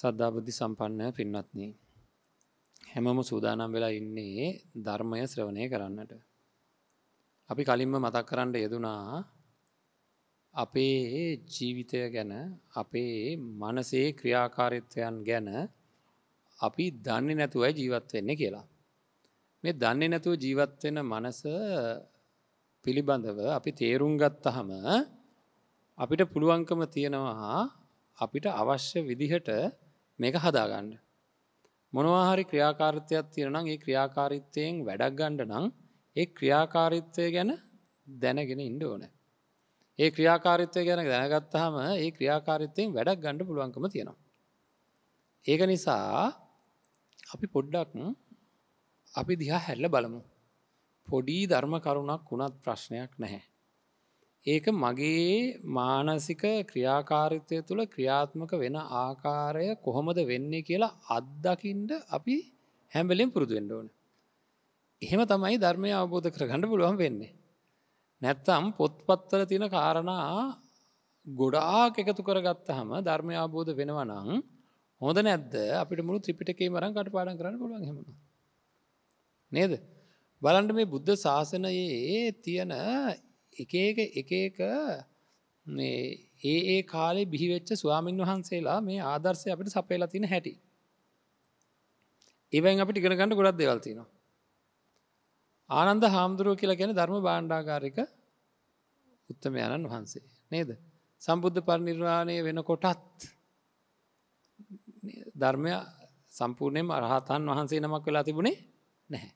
සද්ධාබුද්ධි සම්පන්න පින්වත්න. හැමම සූදානම් වෙලා ඉන්නේ ධර්මය ශ්‍රවණය කරන්නට. අපි කලින්ම මතක් කරන්න යෙදුනා අපේ ජීවිතය ගැන අපේ මනසේ ක්‍රියාකාරිත්වයන් ගැන අපි දන්නේ නැතුවයි ජීවත් වෙන්නේ කියලා. මේ දන්නේ නැතුව ජීවත්වෙන මනස පිළිබඳව අපි තේරුම් ගත්තහම අපිට පුළුවන්කම තියෙනවා අපිට අවශ්‍ය විදිහට මේක හදාගන්න. මොනවාහරි ක්‍රියාකාරතයක් තියෙනම් ඒ ක්‍රියාකාරිත්තයෙන් වැඩක් ගණ්ඩ නම් ඒ ක්‍රියාකාරිත්වය ගැන දැනගෙන ඉන්ඩ ඕන. ඒ ක්‍රියාකාරිත්වය ගැන දැනගත්තහම ඒ ක්‍රියාකාරිත්තයෙන් වැඩක් ගණ්ඩ පුළුවන්කම තියෙනවා. ඒක නිසා අපි පොඩ්ඩක් අපි දිහා හැල්ල බලමු. පොඩි ධර්ම කරුණක් වුණත් ප්‍රශ්නයක් නැහැ. ඒක මගේ මානසික ක්‍රියාකාරිතය තුළ ක්‍රියාත්මක වෙන ආකාරය කොහොමද වෙන්නේ කියලා අත්දකින්ට අපි හැම්බලෙන් පුරුදුුවෙන්ඩ ඕන. එහෙම තමයි ධර්මය අවබෝධ කරගඩ පුළුවන් වෙන්නේ. නැත්තම් පොත්පත්තල තියෙන කාරණා ගොඩාක් එකතු කරගත්ත හම ධර්මය අවබෝධ වෙනවනං හොඳ නැද්ද අපිට මුළු ත්‍රිපිටකේ මරන් කටපාඩන් කරන්න පුළුවන් හෙමන. නේද. බලන්ට මේ බුද්ධ ශාසනයේ තියෙන එක එක එක එක ඒ ඒ කාලේ බිහිවෙච්ච ස්වාමීන් වහන්සේලා මේ ආදර්ශය අපිට සපේලා තින හැටි. ඒවයින් අපි ටිගෙනගන්න ගොඩක් දෙවල්තිනවා. ආනන්ද හාමුදුරුව කියලා ගැන ධර්ම බාණ්ඩාකාරික උත්තමයණන් වහන්සේ නේද. සම්බුද්ධ පරිනිර්වාණය වෙන කොටත් ධර්මය සම්පූර්ණයම අරහතන් වහන්සේ නමක් වෙලා තිබුණේ නැහැ.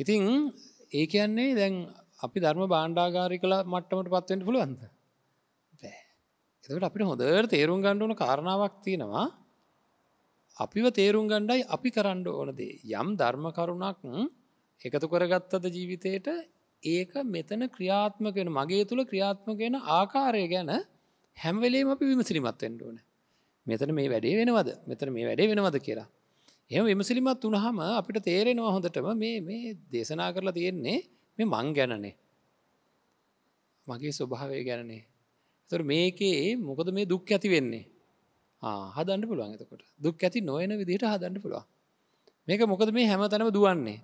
ඉතිං ඒ කියන්නේ දැන් අපි ධර්ම බාණ්ඩාගාරි කලා මට්ටමට පත්වෙන්ට පුළුවන්ද එතකට අපිට හොදර තේරුම් ගණ්ඩ ඕන කාරණාවක් තියෙනවා අපිව තේරුම් ගණ්ඩයි අපි කරන්න ඕනදේ යම් ධර්ම කරුණක් එකතු කරගත්තද ජීවිතයට ඒක මෙතන ක්‍රියාත්මක වෙන මගේ තුළ ක්‍රියාත්මක වෙන ආකාරය ගැන හැම්වෙලේම අපි විමසිලිමත්වෙන්ට ඕන මෙතන මේ වැඩේ වෙනවද මෙතන මේ වැඩේ වෙනවද කියලා එම විමසිලිමත් වනහම අපිට තේරෙනවා හොඳටම මේ මේ දේශනා කරලා තියෙන්නේ මේ මං ගැනනේ මගේ ස්වභාවය ගැනනේ තොර මේකේ මොකද මේ දුක් ඇති වෙන්නේ හදන්න පුළුවන් එතකොට දුක් ඇති නොයන විදිහට හදන්න පුළුවන් මේක මොකද මේ හැම තැනම දුවන්නේ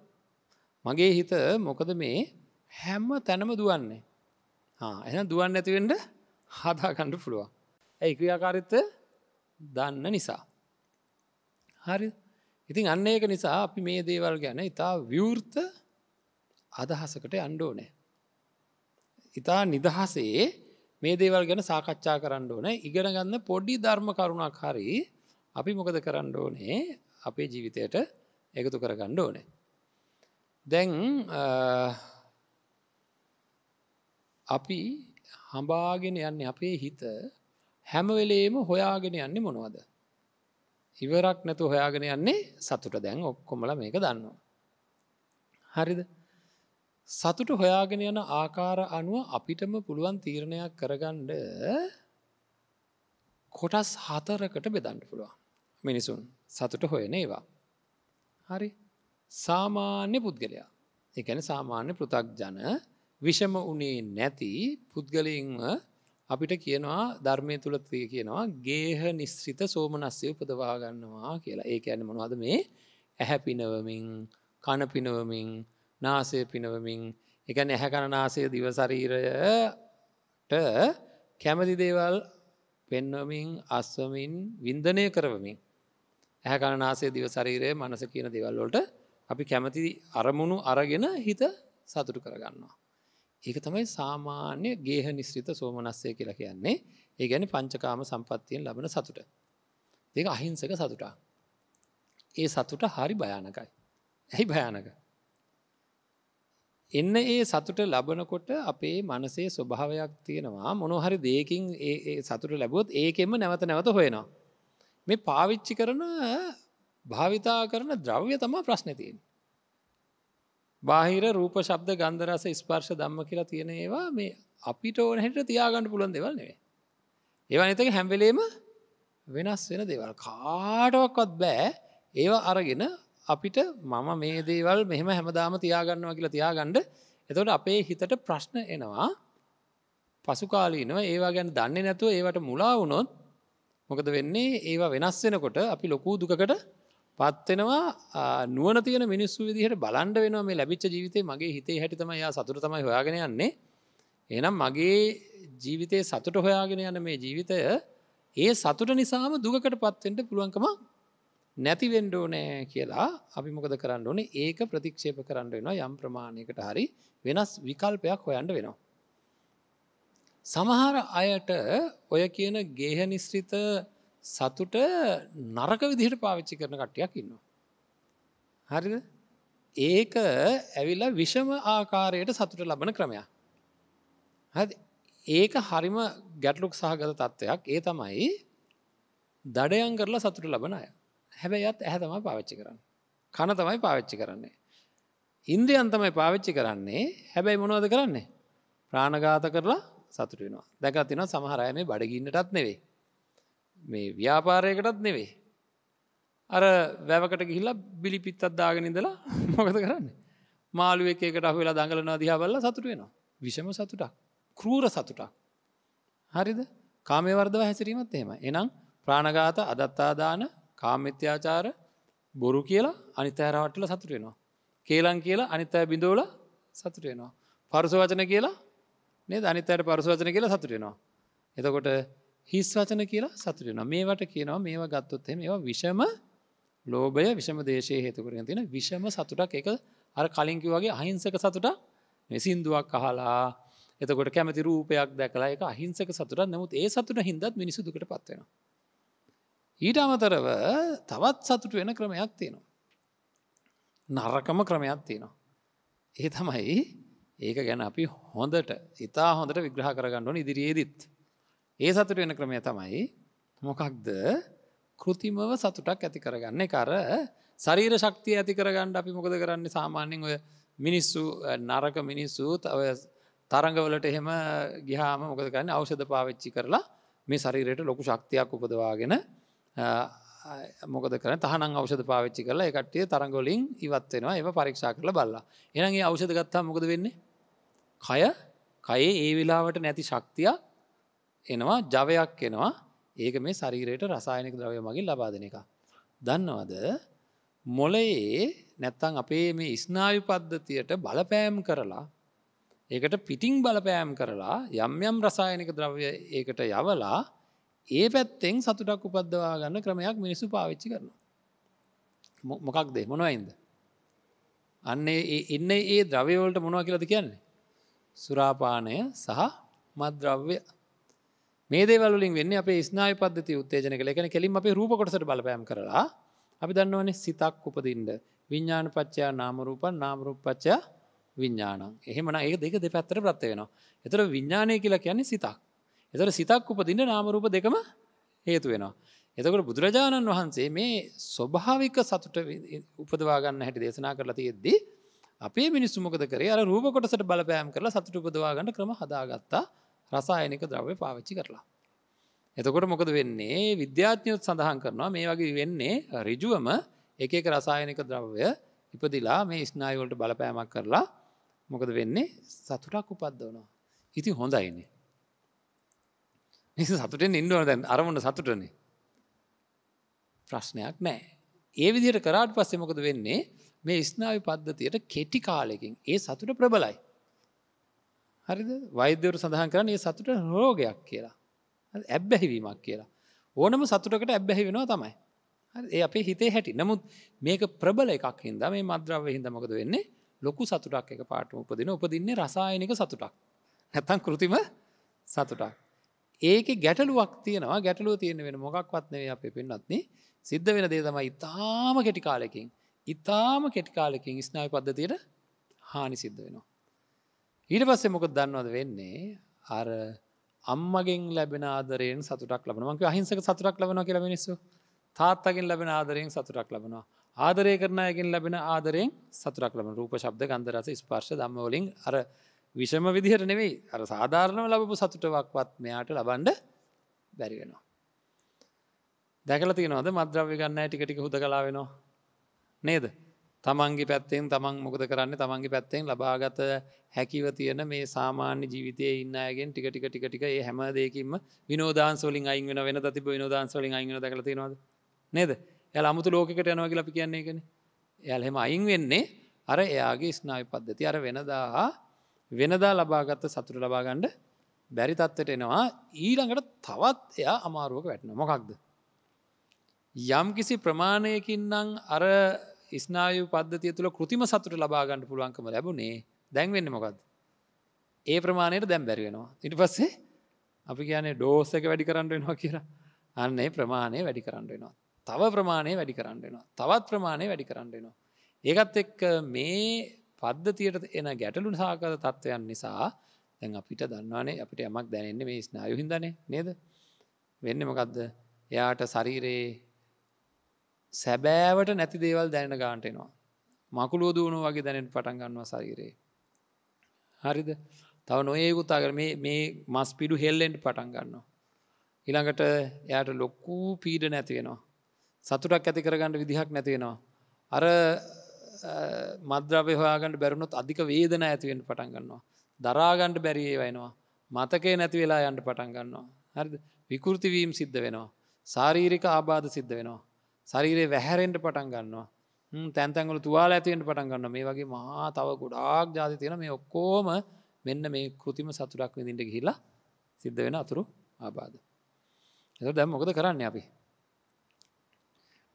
මගේ හිත මොකද මේ හැම්ම තැනම දුවන්නේ එන දුවන්න ඇතිවෙන්ට හදාකණ්ඩ පුළුවන් ඇයි ක්‍රියාකාරිත්ත දන්න නිසා හරි ඉතින් අන්න ඒක නිසා අපි මේ දේවල් ගැන ඉතා විවෘත අදහසකට යන්න ඕනේ. ඉතා නිදහසේ මේ දේවල් ගැන සාකච්ඡා කරන්න ඕන ඉගෙනගන්න පොඩ්ඩි ධර්ම කරුණක් හරි අපි මොකද කරන්න ඕනේ අපේ ජීවිතයට එකතු කරගන්න ඕනේ. දැන් අපි හඹාගෙන යන්නේ අපේ හිත හැමවෙලේම හොයාගෙන යන්නේ මොනවද. ඉවරක් නැතු හොයාගෙන යන්නේ සතුට දැන් ඔක්කොමල මේක දන්නවා. හරිද? සතුට හොයාගෙන යන ආකාර අනුව අපිටම පුළුවන් තීරණයක් කරගණ්ඩ කොටස් හතරකට බෙදන්න පුළුවන් මිනිසුන් සතුට හොයන ඒවා. හරි සාමාන්‍ය පුද්ගලයා එකන සාමාන්‍ය පෘතක්ජන විෂම වනේ නැති පුද්ගලින්ම අපිට කියනවා ධර්මය තුළ තිය කියනවා ගේහ නිස්ත්‍රිත සෝමනස්සය උපදවාගන්නවා කියලා ඒ ඇන මොනවාද මේ ඇහැපිනවමින් කණපිනවමින් නාසය පිනවමින් එකන ඇහැකරනාසය දිවසරීරයට කැමති දේවල් පෙන්වමින් අස්වමින් වින්දනය කරවමින් ඇහැකරනාසේ දිවසරීරය මනස කියන දෙවල්ලොට අපි කැමති අරමුණු අරගෙන හිත සතුටු කරගන්නවා. ඒක තමයි සාමාන්‍ය ගේහ නිස්්‍රිත සෝමනස්සය කියලා කියන්නේ ඒ ගැන පංචකාම සම්පත්තියෙන් ලබන සතුට. දෙක අහිංසක සතුටා. ඒ සතුට හරි භයානකයි. ඇයි භයානකයි. එන්න ඒ සතුට ලබනකොට අපේ මනසේ ස්වභාවයක් තියෙනවා මොනොහරි දේකින් ඒ සතුට ලැබොත් ඒකෙම නැවත නැවත හොයෙනවා. මේ පාවිච්චි කරන භාවිතා කරන ද්‍රව්‍ය තම ප්‍රශ්නතියෙන්. බාහිර රූප ශබ්ද ගන්දරස ස්පර්ශ දම්ම කියලා තියෙන ඒවා මේ අපිට ඕනහෙට තියාගන්න පුළන් දෙවල් නෙවේ. ඒවා නිතක හැම්වෙලේම වෙනස් වෙන දෙවල් කාටවක්වත් බෑ ඒවා අරගෙන අපිට මම මේ දේවල් මෙහම හැමදාම තියාගන්නවා කියලා තියාගණ්ඩ එතොට අපේ හිතට ප්‍රශ්න එනවා පසුකාලීනව ඒවා ගැන දන්නේ නැතුව ඒවට මුලා වුණොත් මොකද වෙන්නේ ඒවා වෙනස් වෙනකොට අපි ලොකූ දුකට පත්වෙනවා නුවන තියන මිනිස්සු විදිහට බලන්ඩ වෙනවා මේ ලැබිච්ච ජීවිතේ මගේ හිතේ හැටිතම යා සතුර තමයි හොයාගෙන යන්නේ එනම් මගේ ජීවිතය සතුට හොයාගෙන යන මේ ජීවිතය ඒ සතුට නිසාම දුකට පත්වෙන්ට පුළුවන්කමක් නැතිවෙන්ඩෝනෑ කියලා අපි මොකද කරන්න ඕනේ ඒක ප්‍රතික්ෂේප කරන්න වෙනවා යම් ප්‍රමාණයකට හරි වෙනස් විකල්පයක් හොයන්ට වෙනවා. සමහර අයට ඔය කියන ගේහ නිස්්‍රිත සතුට නරක විදිහට පාවිච්චි කරන කට්ටයක් ඉන්නවා. හරිද ඒක ඇවිල්ල විෂම ආකාරයට සතුට ලබන ක්‍රමයක්. හ ඒක හරිම ගැටලුක් සහගත තත්ත්වයක් ඒ තමයි දඩයන් කරලා සතුට ලබන අය. හැබැයිත් ඇහ තමයි පාවිච්චි කරන්න. කන තමයි පාවිච්චි කරන්නේ. ඉන්ද්‍රියන් තමයි පාවිච්චි කරන්නේ හැබැයි මොනවද කරන්නේ. ප්‍රාණඝාත කරලා සතුට වෙනවා දැක තින සමහරය මේ බඩගින්නටත් නෙවේ. මේ ව්‍යාපාරයකටත් නෙවේ. අර වැවකට ගිහිල්ලා බිලි පිත්තත් දාගෙනඉදලා මොකද කරන්න. මාළුව එකකට අහවෙලා දඟලනවා දිහා බල්ල සතුට වෙනවා. විෂම සතුටක් කරූර සතුටක්. හරිද කාමේ වර්දව හැසිරීමත් එහෙම එනම් ප්‍රාණගාත අදත්තාදාන කාමමිත්‍යාචාර බොරු කියලා අනිතෑරවට්ටල සතුරෙනවා. කේලන් කියලා අනිතෑ බිඳෝල සතුරෙනවා. පරුස වචන කියලා නේ අනිතයට පරුස වචන කියලා සතුරෙනවා. එතකොට හිස් වචන කියලා සතුරෙනවා මේවට කියනවා මේවා ගත්තොත් එම ඒ විෂම ලෝබය විෂම දේශය හේතුකරගෙන තියෙන විෂම සතුටක් එක අර කලින්කි වගේ අහිංසක සතුට සින්දුවක් අහලා එතකොට කැමති රූපයක් දැකලා එක අහිංසක සතුට නමුත් ඒ සතුට හින්දත් මිනිසුදුකට පත්වෙනවා ඊට අමතරව තවත් සතුට වෙන ක්‍රමයක් තියෙනවා. නරකම ක්‍රමයක් තියෙනවා. ඒ තමයි ඒක ගැන අපි හොඳට ඉතා හොඳට විග්‍රහ කරගන්නඩුවන ඉදිරියේදිත්. ඒ සතුට වෙන ක්‍රමය තමයි මොකක්ද කෘතිමව සතුටක් ඇති කරගන්නේ කර සරීර ශක්තිය ඇති කරගන්න අපි මොකද කරන්න සාමාන්‍යෙන් ඔය මිනිස්සු නරක මිනිස්සුත් ඔය තරඟවලට එහෙම ගිහාම මොකදගන්න අවෂධ පාවිච්චි කරලා මේ සරීරයට ලොකු ශක්තියක් උපදවාගෙන මොකද කර තහන අවෂද පාවිච්චි කරලා එකටිය තරගොලින් ඉවත්වෙනවා එ පරික්ෂා කරල බල්ලා එනගේ අවෂද ගත්තා මොකද වෙන්නේ කය කයේ ඒ වෙලාවට නැති ශක්තිය එනවා ජවයක් එනවා ඒක මේ ශරීරයට රසායනික ද්‍රවය මගින් ලබාදන එක දන්නවද මොලයේ නැත්තං අපේ මේ ස්නායු පද්ධතියට බලපෑම් කරලා ඒකට පිටිං බලපෑම් කරලා යම් යම් රසායනික ද්‍රව්‍ය ඒකට යවලා ඒ පැත්තෙන් සතුටක් උපද්දවා ගන්න ක්‍රමයක් මිනිස්සු පාවිච්චි කරන. මොකක්ද මොනවයින්ද. අන්න එන්න ඒ ද්‍රවවලට මොනව කියලද කියන්නේ. සුරාපානය සහ මද්‍රව්‍ය මේදවලින් වෙන්න අප ස්නාය පද්ධති උත්තේජන කළ එකන කෙලින් අපේ රූපකොටසට බලපෑම් කරලා අපි දන්නවනේ සිතක් උපදින්ට විඤ්ඥාන පච්චා නාමරූපන් නාමරූපච්චා විඤ්ඥානන් එහෙමන ඒ දෙක දෙ පැත්තර ප්‍රත්වයනවා එතර විඤ්ඥානය කියලා කියන්නේ සිතක් එතට සිතක් උපදින්න නාමරූප දෙකම හේතු වෙනවා. එතකට බුදුරජාණන් වහන්සේ මේ ස්වභාවික සතුට උපදවාගන්න හැට දේශනා කරලා තියෙද්දී අපේ මිනිස්සුමකද කරේ අර රූපකොටසට බලපෑම් කරලා සතුට උපදවාගන්න ක්‍රම හදාගත්තා රසායනික ද්‍රව්‍ය පාවිච්චි කරලා. එතකොට මොකද වෙන්නේ විද්‍යාඥයොත් සඳහන් කරනවා මේ වගේ වෙන්නේ රිජුවම එක එක රසායනික ද්‍රව්‍ය ඉපදිලා මේ ස්නායවලට බලපෑමක් කරලා මොකද වෙන්නේ සතුටක් උපද්දවනවා. ඉති හොඳයින්නේ නිස සතුටෙන් ඉන්ඩුවන දැන් අරමුණ සතුටනේ ප්‍රශ්නයක් නෑ ඒ විදියට කරාට පස්සෙමකද වෙන්නේ මේ ස්නාව පද්ධතියට කෙටි කාලෙකින් ඒ සතුට ප්‍රබලයි හරිද වෛද්‍යවරු සඳහන් කරන්න ඒ සතුට රෝගයක් කියලා ඇබ්බැහිවීමක් කියලා ඕනම සතුටකට ඇබ්බැහි වෙනවා තමයි ඒ අපේ හිතේ හැටි නමුත් මේක ප්‍රබල එකක් හින්ද මේ මද්‍රව හිදමකද වෙන්නේ ලොකු සතුටක් එක පාටම උපදින උපදින්නේ රසායනික සතුටක් නැත්තන් කෘතිම සතුටක් ඒක ගැටලුවක් තියෙනවා ගැටලුව තියෙන වෙන මොකක්වත්නේ අප පෙන්වත්න සිද්ධ වෙන දේ තමයි ඉතාම කෙටිකාලකින් ඉතාම කෙටිකාලකින් ස්නාය පද්ධතියට හානි සිද්ධ වෙනවා. ඊට පස්සේ මොක දන්නවද වෙන්නේ අර අම්මගෙන් ලැබෙන ආදරයෙන් සතුටක් ලබනමක අහිංසක සතුරක් ලබන කියලා මිනිස්සු තාත්තගෙන් ලැබෙන ආදරයෙන් සතුරක් ලබනවා ආදරය කරනයගෙන් ලැබෙන ආදරයෙන් සතුරක් ලබන රූප ශබ්ද ගන්දරස ස්පර්ශ දම්මවලින් අර විෂම විදිහට නෙවෙයි අර සාධාරණව ලබපු සතුටවක්වත් මෙයාට ලබන්ඩ බැරිගෙනවා. දැකල තියනවද මද්‍රව්‍ය ගන්න ටිකටික හුද කලා වෙනවා නේද තමන්ගේ පැත්තෙන් තමන් මොකද කරන්න තමන්ගේ පැත්තෙන් ලබාගත හැකිව තියෙන මේ සාමාන්‍ය ජීවිතය ඉන්නගෙන් ටික ටික ටික ටික ඒ හැම දෙකින්ම විනෝදාන්සලින් අයින් වෙන වෙන තිබ විනෝදාන්සලින් අයින් දකළ තියෙනවාද නේද එයාල අමුතු ලෝකට යනවා කියලා අපි කියන්නේ එකන එයාල් හෙම අයින් වෙන්නේ අර එයාගේ ස්නාවි පද්ධති අර වෙනදා වෙනදා ලබාගත්ත සතුට ලබාගණ්ඩ බැරි තත්වට එනවා ඊළඟට තවත් එයා අමාරුවක වැටන මොකක්ද. යම් කිසි ප්‍රමාණයකින්නම් අර ස්නායු පද්ධතිය තුළ කෘතිම සතුට ලබාගන්න පුළුවන්කම ලැබුණේ දැන්වෙන්න මොකක්ද. ඒ ප්‍රමාණයට දැම් බැරිවෙනවා. ඉට පස්සේ අපි කියන්නේ ඩෝසක වැඩි කරන්න වෙනවා කියලා අන්නේ ප්‍රමාණය වැඩි කරන්න වෙනවා. තව ප්‍රමාණය වැඩි කරන්න වෙනවා. තවත් ප්‍රමාණය වැඩි කරන්න වෙනවා. ඒකත් එක් මේ පද්ධතියට එන ගැටලු සාකර තත්ත්වයන් නිසා දැන් අපිට දන්නවානේ අපිට යමක් දැනෙන්නේ මේ ස්නායු හින්දනේ නේද වෙන්න මොකක්ද එයාට ශරීරයේ සැබෑවට නැති දේවල් දැන ගාන්ටෙනවා මකුලෝ දුණු වගේ දැනෙන් පටන් ගන්නවා ශරීරයේ හරිද තව නොයකුතාකර මේ මස් පිඩු හෙල්ලෙන්ට පටන් ගන්නවා. ඉළඟට එයට ලොක්කූ පීඩ නැතිවෙනවා. සතුරක් ඇති කරගන්නඩ විදිහක් නැතිවෙනවා. අර මද්‍රව්‍ය හොයාගන්නට බැරුණොත් අධික වේදන ඇතිවෙන්ට පටන්ගන්නවා. දරාගණ්ඩ බැරියේ වෙනවා. මතකේ නැති වෙලා යන්ට පටන්ගන්නවා. හරි විකෘතිවීම් සිද්ධ වෙනවා. සාරීරික ආබාධ සිද්ධ වෙනවා. සරීරේ වැහැරෙන්ට පටන් ගන්නවා. තැන්තැන්ගල තුවාල ඇතිවෙන්ට පටන් ගන්න මේ වගේ මහා තව ගොඩාක් ජාති තියෙන මේ ඔක්කෝම මෙන්න මේ කෘතිම සතුරක් විඳින්ට ගිහිලා සිද්ධ වෙන අතුරු ආබාධ. එත දැම් මොකද කරන්න අපි.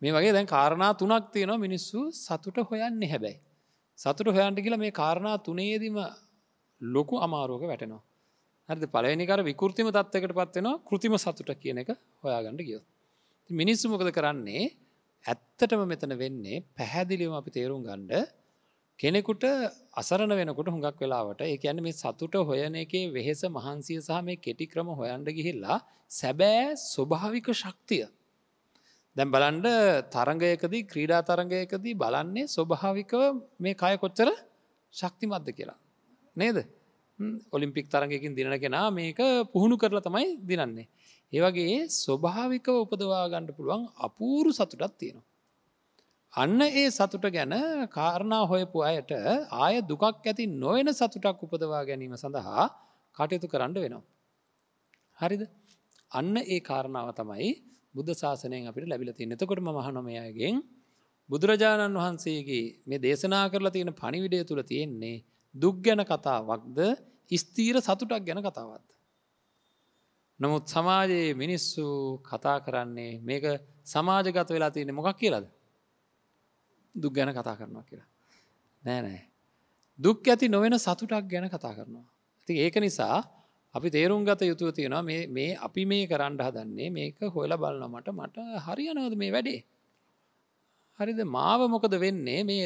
මේ වගේ දැන් කාරණා තුනක් තියෙනවා මිනිස්සු සතුට හොයන්න හැබැයි. සතුට හොයන්ට කියලා මේ කාරණා තුනේදීම ලොකු අමාරුවක වැටනවා. හරි පලවෙනිකර විකෘතිම තත්වකට පත්වෙනවා කෘතිම සතුට කියන එක හොයාගන්න ගියොත්. මිනිස්සු මොකද කරන්නේ ඇත්තටම මෙතන වෙන්නේ පැහැදිලිවම අපි තේරුම් ගණ්ඩ කෙනෙකුට අසරණ වෙනකොට හුඟක් වෙලාවට ඒ ඇන මේ සතුට හොයන එකේ වෙහෙස මහන්සිය සහ මේ කෙටි ක්‍රම හොයන්ඩ ගිහිල්ලා සැබෑ ස්වභාවික ශක්තිය දැම් බලන්ඩ තරගයකදී ක්‍රීඩා තරගයකදී බලන්නේ ස්වභාවිකව මේ කය කොච්චර ශක්තිමත්ද කියලා. නේද ඔලිම්පික් තරගකින් දින කෙනා මේක පුහුණු කරලා තමයි දිනන්නේ. ඒවගේ ස්වභාවිකව උපදවාගණ්ඩ පුළුවන් අපූරු සතුටත් තියෙනවා. අන්න ඒ සතුට ගැන කාරණා හොයපු අයට ආය දුකක් ඇති නොයන සතුටක් උපදවා ගැනීම සඳහා කටයුතු කරන්න වෙනවා. හරිද අන්න ඒ කාරණාව තමයි බුද්ධ ශාසනයෙන් අපිට ලැබිල තින්න එතකොට මහනොමයාගෙන් බුදුරජාණන් වහන්සේගේ මේ දේශනා කරලා තියෙන පණිවිඩය තුළ තියෙන්නේ දුක් ගැන කතාවක්ද ස්තීර සතුටක් ගැන කතාවත්. නමුත් සමාජයේ මිනිස්සු කතා කරන්නේ මේක සමාජගත වෙලා තියෙන මොකක් කියලද. දුක් ගැන කතා කරනවා කියලා. නෑනෑ. දුක් ඇති නොවෙන සතුටක් ගැන කතා කරනවා. ඇති ඒක නිසා අපි තේරුම් ගත යුතුව තියෙනවා මේ මේ අපි මේ කරන්න හදන්නේ මේක හොයලා බලනමට මට හරියනවද මේ වැඩේ. හරිද මාව මොකද වෙන්නේ මේ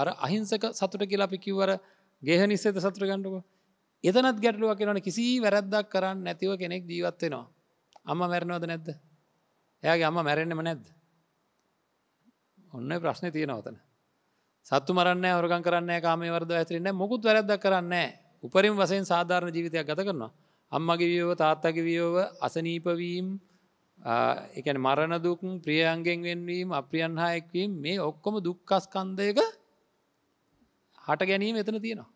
අර අහිංසක සතුට කියලා අපි කිව්වර ගෙහ නිස්සේද සතුර ගණ්ඩුව. එතනත් ගැටලුවක් කෙනන කිසි වැරද්දක් කරන්න නැතිව කෙනෙක් ජීවත්වෙනවා. අම්ම මැරණවද නැද්ද. එයාගේ අම්ම මැරෙන්න්නම නැද්ද. ඔන්න ප්‍රශ්න තියෙනවතන. සත්තු මරන්න හරග කරන්න කාමේ වර්ද ඇතරන්න මොකුත් වැරද්ද කරන්නේ උපරිම වසයෙන් සාධාරණ ජීවිතයක් ගත කරනවා. අම්මගේ වියව තාත්තගේ වියෝව අසනීපවීම් එකන මරණ දුකන් ප්‍රියන්ගෙන් වෙන්වීම අප්‍රියන් හා එක්වීම මේ ඔක්කොම දුක්කස්කන්දයක හට ගැනීම එතන තියෙනවා.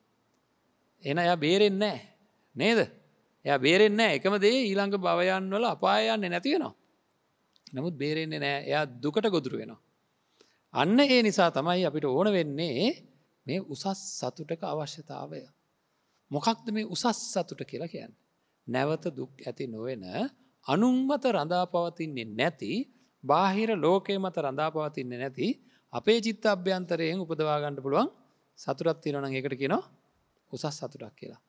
එන එය බේරෙන්නේ නේද එය බේරෙන්න එකම දේ ඊළඟ භවයන් වල අපායන්න නැතිවෙනවා. නමුත් බේරෙන්නේ නෑ එයා දුකට ගොදුරු වෙනවා. අන්න ඒ නිසා තමයි අපිට ඕන වෙන්නේ මේ උසස් සතුටක අවශ්‍යතාවය. මොකක්ද මේ උසස් සතුට කියලා කියන්න. නැවත දුක් ඇති නොවෙන අනුන්මත රඳා පවතින්නේ නැති බාහිර ලෝකය මත රඳා පවතින්නේ නැති අපේ චිත්ත අභ්‍යන්තරයෙන් උපදවාගන්න පුළුවන් සතුරත් තිරන එකට කියනවා උසස් සතුරක් කියලා.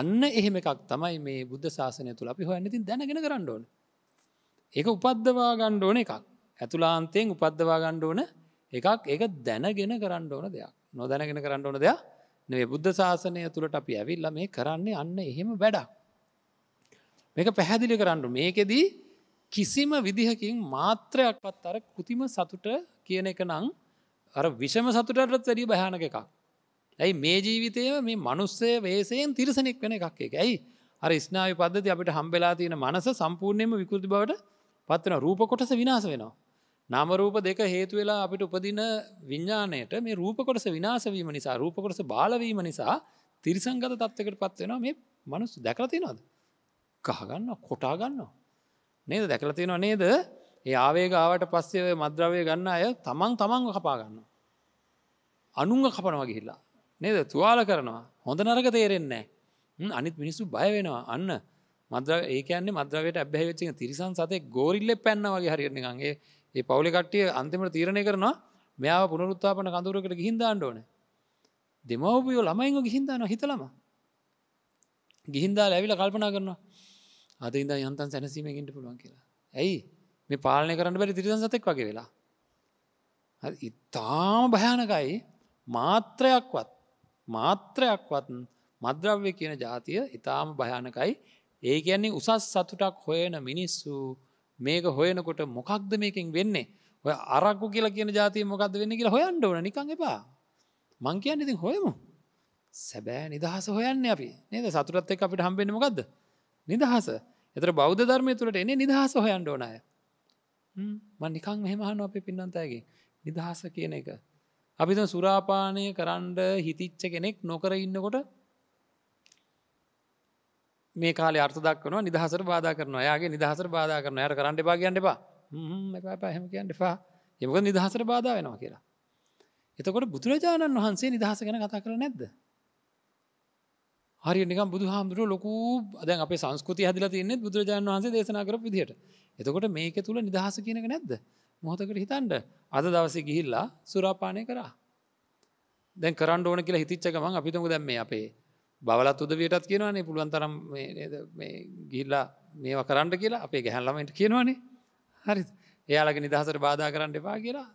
අන්න එහෙම එකක් තමයි මේ බුද්ධ ශාසනය තුළ අපි හො ඇනතින් දැනගෙන කරන්න ඕන. ඒක උපද්දවා ගණ්ඩ ඕන එකක් ඇතුලාන්තයෙන් උපද්දවා ගණ්ඩ ඕන එකක් ඒක දැනගෙන කරන්න ඕන දෙයක් නොදැනගෙන කරන්න ඕන දෙයක් නේ බුද්ධ ශාසනය තුළට අපි ඇවිල්ල මේ කරන්නේ අන්න එහෙම වැඩක්. මේක පැහැදිලි කරන්නු මේකෙදී කිසිම විදිහකින් මාත්‍රයක්වත් අර කෘතිම සතුට කියන එක නං අර විෂම සතුටටත් වැඩිය භයානක එකක්. ඇයි මේ ජීවිතය මේ මනුස්සය වේසයෙන් තිරසනෙක් වෙන එකක් එක ඇයි අර ස්නාව පද්ධති අපට හම්බෙලා තියෙන මනස සම්පූර්ණයම විකෘති බවට පත්වන රූප කොටස විනාස වෙනවා. නමරූප දෙක හේතු වෙලා අපිට උපදින විඤ්ඥානයට මේ රූප කොටස විනාසවීම නිසා රූප කොටස බාලවීම නිසා තිරිසංගත තත්වකට පත්වෙනවා මේ මනුස් දැකරතිනවද. කහගන්න කොටා ගන්නවා. නේද දැකල තියෙනවා නේද ඒ ආවේ ගාවට පස්සේ මද්‍රවය ගන්න අය තමන් තමන්ව කපාගන්න. අනුන්ග කපනවා ගිහිල්ලා. නේද තුවාල කරනවා හොඳ නරක තේරෙන්නේ අනිත් මිනිස්සු බය වෙනවා අන්න මද්‍ර ඒකන්නේ මද්‍රවයට ඇබැහවෙච්චි තිරිසන් සතේ ගෝරිල්ල පැන්න වගේ හරිරන්නගගේ ඒ පවුලි කට්ටිය අන්තිමට තීරණය කරනවා මෙයාව පුනරුත්තාපන කඳුරකට ගිහින්දාන්න ඕන දෙමවපියෝ ළමයිව ගිහින්දාන හිතලම ගිහින්දා ඇවිල කල්පනා කරනවා අද ඉඳ යන්තන් සැනසීමෙන්ට පුළුවන් කියලා. ඇයි මේ පාලනය කරන්න බැරි තිරිසන් සතෙක් වගේ වෙලා. ඉතාම භයානකයි මාත්‍රයක්වත් මාත්‍රයක්වත් මද්‍රව්‍ය කියන ජාතිය ඉතාම භයානකයි ඒ කියන්නේ උසස් සතුටක් හොයන මිනිස්සු මේක හොයනකොට මොකක්ද මේකින් වෙන්නේ ඔය අරක්කු කියලා කියන ජාතිය මොකක්ද වෙන්න කියලා හොයන්න ඕන නිකං එපා මං කියන්න ඉතින් හොයමු සැබෑ නිදහස හොයන්න අපි නේද සතුරත් එක් අපිට හම්බෙන්න මොකක්ද නිදහස එතර බෞද්ධ ධර්මය තුළට එන්නේ නිදහස හොයන්ඩ ඕනය මනිකං මෙහමහන් අපේ පින්නන්තයගේ නිදහස කියන එක අපිත සුරාපානය කරන්ඩ හිතිච්ච කෙනෙක් නොකර ඉන්නකොට මේ කාල අර්ථදක්වනවා නිදහසර බාධ කරන යාගේ නිදහසර බාධ කරන යට කරන්න එපා කියන්න එපා පැහැම කියන්න එපා එමක නිදහසර බාධ වෙනවා කියලා එතකොට බුදුරජාණන් වහන්සේ නිදහස ගැන කතා කර නැද්ද හරිනික බුදු හාමුදුරුව ලොකු දැන් අප සංස්කෘති හදල තියන්නේ බුදුරජාන් වහන්සේ දේශනා කර විදිහයට එතකොට මේක තුළ නිදහස කියනක නැද්ද මොහොතකට හිතන්ට අද දවස ගිහිල්ලා සුරාපානය කරා දැන් කරන්න ඕන කියලා හිතිච්චකමන් අපිතම දැම්ම අපේ බවලත් උදවයටත් කියනවානේ පුළුවන්තරම් ගිල්ලා මේව කරන්න කියලා අපේ ගැහැල්ලමට කියනවානේ හරි එයාලගේ නිදහසට බාධා කරන්න එපා කියලා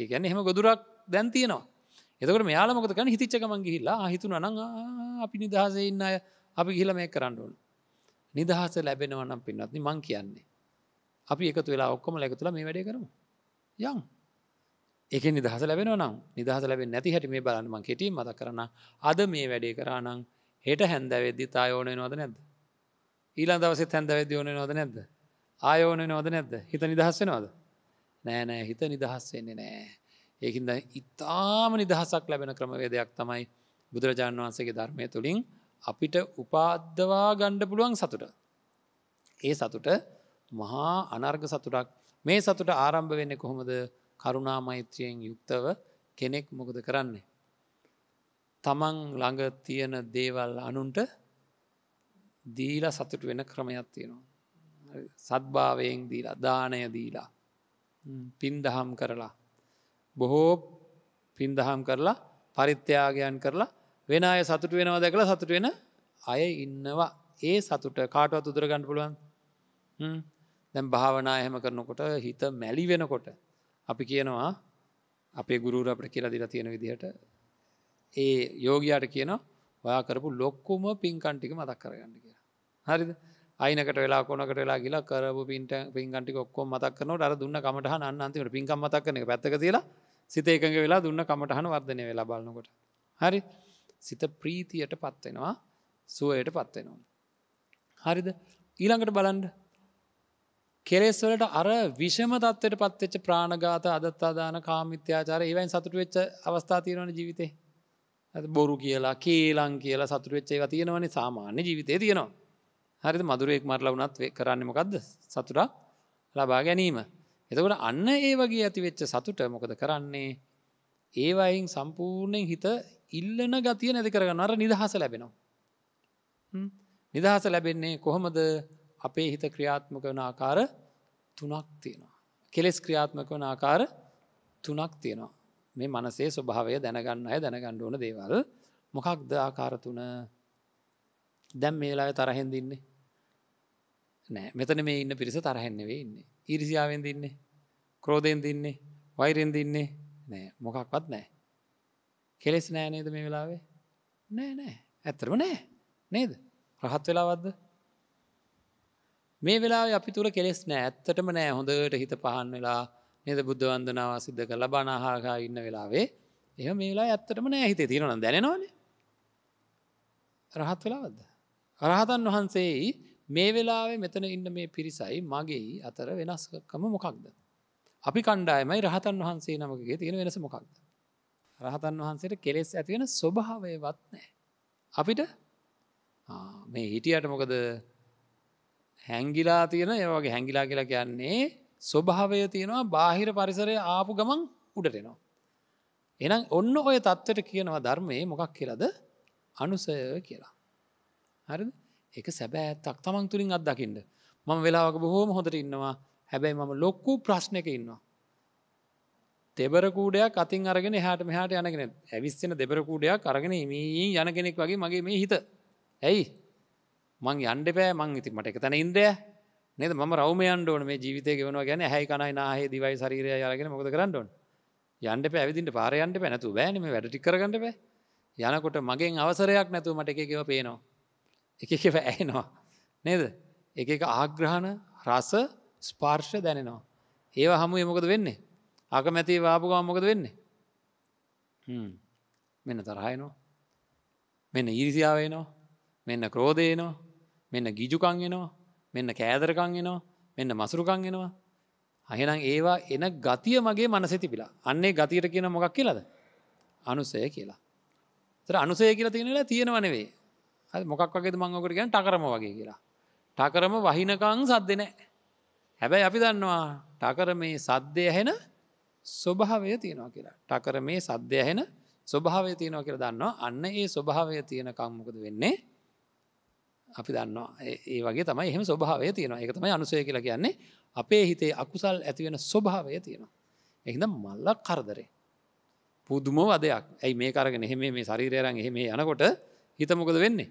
ඒගැන එහෙම ගොදුරක් දැන් තියෙනවා එතකට මෙයාලමකත කන හිතිච්චකමන් ගහිල්ලා හිතුන නං අපි නිදහසඉන්න අය අපි ගිහිල මේ කරන්නඩුවන් නිදහස ලැබෙනවනම් පින්නත්න මං කියන්නේ අපි එකතු වෙලා ඔක්කොම ලැකතුල මේ වැඩේ කරමු යම් එක නිදහස ලැබෙන නම් නිදහස ලැබෙන් නැති හැට මේ බලන්නම කෙටීම මත කරන අද මේ වැඩේ කරානං හෙට හැන්දවෙද්දි තායෝනය නොද නැද ඊළන් දවස හැන්දවෙද ඕන නොද නැද ආයෝනය නොද නැද හිත නිදහස්ස නොද නෑනෑ හිත නිදහස්සෙන්නේ නෑ ඒකින්ද ඉතාම නිදහසක් ලැබෙන ක්‍රමවේදයක් තමයි බුදුරජාණන් වහන්සේගේ ධර්මය තුළින් අපිට උපාද්ධවා ගණ්ඩ පුළුවන් සතුට. ඒ සතුට මහා අනර්ග සතුටක් මේ සතුට ආරම්භ වෙන්න කොහොමද කරුණා මෛත්‍රයෙන් යුක්තව කෙනෙක් මොකද කරන්නේ. තමන් ළඟ තියෙන දේවල් අනුන්ට දීල සතුට වෙන ක්‍රමයක් තියෙනවා. සත්භාවයෙන් දීලා දානය දීලා පින්දහම් කරලා බොහෝ පින්දහම් කරලා පරිත්‍යයාගයන් කරලා වෙන අය සතුට වෙනවා දැකලා සතුට වෙන අය ඉන්නවා ඒ සතුට කාටවත් උදුරගන්න පුළුවන් දැම් භාවනා එහෙම කරනකොට හිත මැලි වෙනකොට අපි කියනවා අපේ ගුරුර අපට කියලා දිලා තියෙන විදිහට ඒ යෝගයාට කියනවා ඔයා කරපු ලොක්කුම පින්කන්ටික මතක් කරගන්න කියලා හරිද අයිනකට වෙලා කොනකට වෙලා කියලා කරපු පින්ට පින්ගටි ඔක්කො මතක්කන අර දුන්න කමටහ අන්තිමට පින්කම් මතක්කන එක පැත්තක තියලා සිතේකඟ වෙලා දුන්න කමටහන වර්ධනය වෙලා බලන්නකොට. හරි සිත ප්‍රීතියට පත්වෙනවා සුවයට පත්වෙනවා. හරිද ඊළඟට බලන්ඩ කෙලෙස්වලට අර විෂම තත්වයට පත්වෙච්ච ප්‍රාණගාත අදත්තාදාන කාමිත්‍යාචාර ඒවයින් සතුට වෙච්ච අවස්ථා තියෙනවන ජීවිතේ ඇ බොරු කියලා කේලං කියලා සතුරවෙච්චේ තියෙනවනි සාමාන්‍ය ජීවිතය තියෙනවා හරිද මදුරෙක් මරලා වනත් කරන්න මොකක්ද සතුරා ලබා ගැනීම. එතකොට අන්න ඒ වගේ ඇතිවෙච්ච සතුට මොකද කරන්නේ ඒවයින් සම්පූර්ණයෙන් හිත ඉල්ලන ගතිය නැති කරගන්න අර නිදහස ලැබෙනවා. නිදහස ලැබෙන්නේ කොහොමද අපේ හිත ක්‍රියාත්මක වන ආකාර තුනක් තියෙනවා. කෙලෙස් ක්‍රියාත්මක වන ආකාර තුනක් තියෙනවා. මේ මනසේ ස්වභාවය දැනගන්න අය දැනගණ්ඩ ඕන දේවල් මොකක්ද ආකාර තුන දැම් මේලාය තරහෙන්දින්නේ නෑ මෙතන මේ ඉන්න පිරිස තරහෙන්නවේ ඉන්න ඉරිසිාවෙන් දින්නේ ක්‍රෝධයෙන් දින්නේ වෛරෙන් දින්නේ නෑ මොකක්වත් නෑ කෙලෙස් නෑ නේද මේ වෙලාවේ නෑ නෑ ඇත්තරම නෑ නේද රහත් වෙලාවත්ද මේ වෙලා අපි තුර කෙස් නෑ ඇත්තටම නෑ හොඳට හිත පහන් වෙලා නද බුද්ධ වන්දනාව සිද්ධ කළ බනහාකා ඉන්න වෙලාවේ එහ මේලා ඇත්තටම නෑ හිතේ තියෙනන දැනනවාන රහත් වෙලාවද රහතන් වහන්සේ මේ වෙලාවේ මෙතන ඉන්න මේ පිරිසයි මගේ අතර වෙනස්කම මොකක්ද. අපි කණ්ඩායමයි රහතන් වහන්සේ නමකගේ තියෙන වෙනස මොකක්ද. රහතන් වහන්සේට කෙලෙස් ඇතිවෙන ස්වභාවයවත් නෑ. අපිට මේ හිටියට මොකද හැංගිලා තියෙන ඒවගේ හැංගිලා කියලා කියන්නේ ස්වභාවය තියෙනවා බාහිර පරිසරය ආපු ගමන් උඩටෙනවා. එනම් ඔන්න ඔය තත්ත්වට කියනවා ධර්මයේ මොකක් කියලද අනුසය කියලා. හරිද එක සැබෑ තක් තමන් තුරින් අත් දකින්න මම වෙලාවක බොහෝම හොඳට ඉන්නවා හැබැයි මම ලොක්කු ප්‍රශ්නක ඉන්නවා දෙබරකූඩයක් අතින් අරගෙන හට මෙහට යනගෙන ඇවිස්සෙන දෙබරකූඩයක් අරගෙන මීන් යන කෙනෙක් වගේ මගේ මේ හිත ඇයි මං යන්ඩපෑ මං ඉති මට එක තැන ඉන්දය නද ම රවමයන්ඩ ඕන මේ ජීවිතය ගෙවනවා ගැන හැයි කනයි නාහේ දිවයි සරීරය යගෙන මොද කරන්නඩොන් යන්ඩ පැවිදිට පාරයන්ට පැනැතු බෑනම වැඩටි කරගන්නට බෑ යනකොට මගේ අවසරයක් නැතු මට එකකව පේනවා එක එක ඇහෙනවා නේද එක එක ආග්‍රහණ රස ස්පර්ශ දැනෙනවා ඒවා හමුේ මොකද වෙන්නේ අකමැති වාපුගවා මොකද වෙන්නේ මෙන්න තරහයනවා මෙන්න ඊරිසියාවේනවා මෙන්න ක්‍රෝධයනවා මෙන්න ගිජුකංගෙනවා මෙන්න කෑදරකංගෙනවා මෙන්න මසුරුකංගෙනවා අහෙනම් ඒවා එන ගතිය මගේ මනසිතිබිලා අන්නේ ගතියට කියන මොකක් කියලද අනුසය කියලා තර අනුසය කියලා තියෙනලා තියෙනවනවේ ඇ මොකක් වගේ මංගකට ගැන ටකරම වගේ කියලා. ටකරම වහිනකං සද්ද නෑ. හැබැයි අපි දන්නවා ටකර මේ සද්දය ඇහෙන ස්වභාවය තියෙනවා කියලා. ටකර මේ සද්‍ය ඇහෙන ස්වභාවය තියෙනවා කියලා දන්නවා අන්න ඒ ස්වභාවය තියෙන කම්මකද වෙන්නේ අපි දන්නවා ඒ වගේ තමයි එහෙම ස්වභාවය තියෙනවා එක තමයි අනුසය කියලා කියන්නේ අපේ හිතේ අකුසල් ඇතිවෙන ස්වභාවය තියෙනවා. එහිද මල්ල කරදරේ. පුදුම වදයක් ඇයි මේ කරගෙන එහෙම මේ ශරීරයරන් එහෙම යනකොට හිතමොකද වෙන්නේ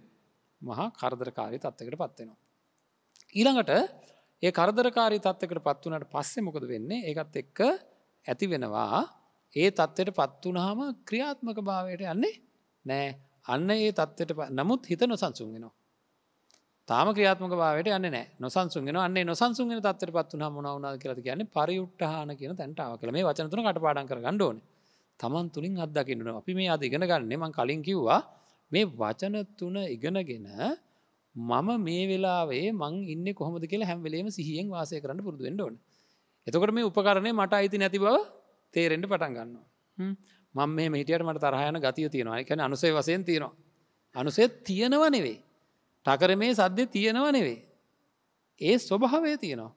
මහා කරදරකාරී තත්වකට පත්වෙනවා. ඊළඟට ඒ කරදරකාරී තත්වකට පත් වනට පස්සේ මොකද වෙන්නේ ඒත් එක්ක ඇති වෙනවා ඒ තත්ත්වයට පත් වනහාම ක්‍රියාත්මක භාවයට යන්නේ නෑ අන්න ඒ තත්වට නමුත් හිත නොසන්සුන් වෙනවා. තාම ක්‍රියාත්මක භාවයට යන්න නෑ නොසන්සුන් වෙන අන්නේ නොසන්සුන් වෙන තත්වට පත් වනහා මොනවුනාද කියලා කියන්නේ පරියුට්ටහාන කියන තැනට ආව කියලා මේ වචන තුන කටපාඩම් කරගන්න ඕනේ. තමන් තුලින් අත්දකින්න ඕනේ. අපි මේ අද ඉගෙන ගන්න මම කලින් කිව්වා මේ වචන තුන ඉගෙනගෙන මම මේ වෙලාවේ මං ඉන්න කොහොමද කියලා හැම්වෙලේම සිහියෙන් වාසය කරන්න පුරදුුවෙන්ට ඕන එතකට මේ උපකරණය මට අයිති නැති බව තේරෙන්ට පටන් ගන්නවා මං මේ මහිටියට මට තරහයන ගතිය තියෙනවා එකැන අනුසේ වසයෙන් තියෙනවා අනුසේ තියෙනව නෙවේ ටකර මේ සද්ධය තියෙනව නෙවේ ඒ ස්වභාවය තියෙනවා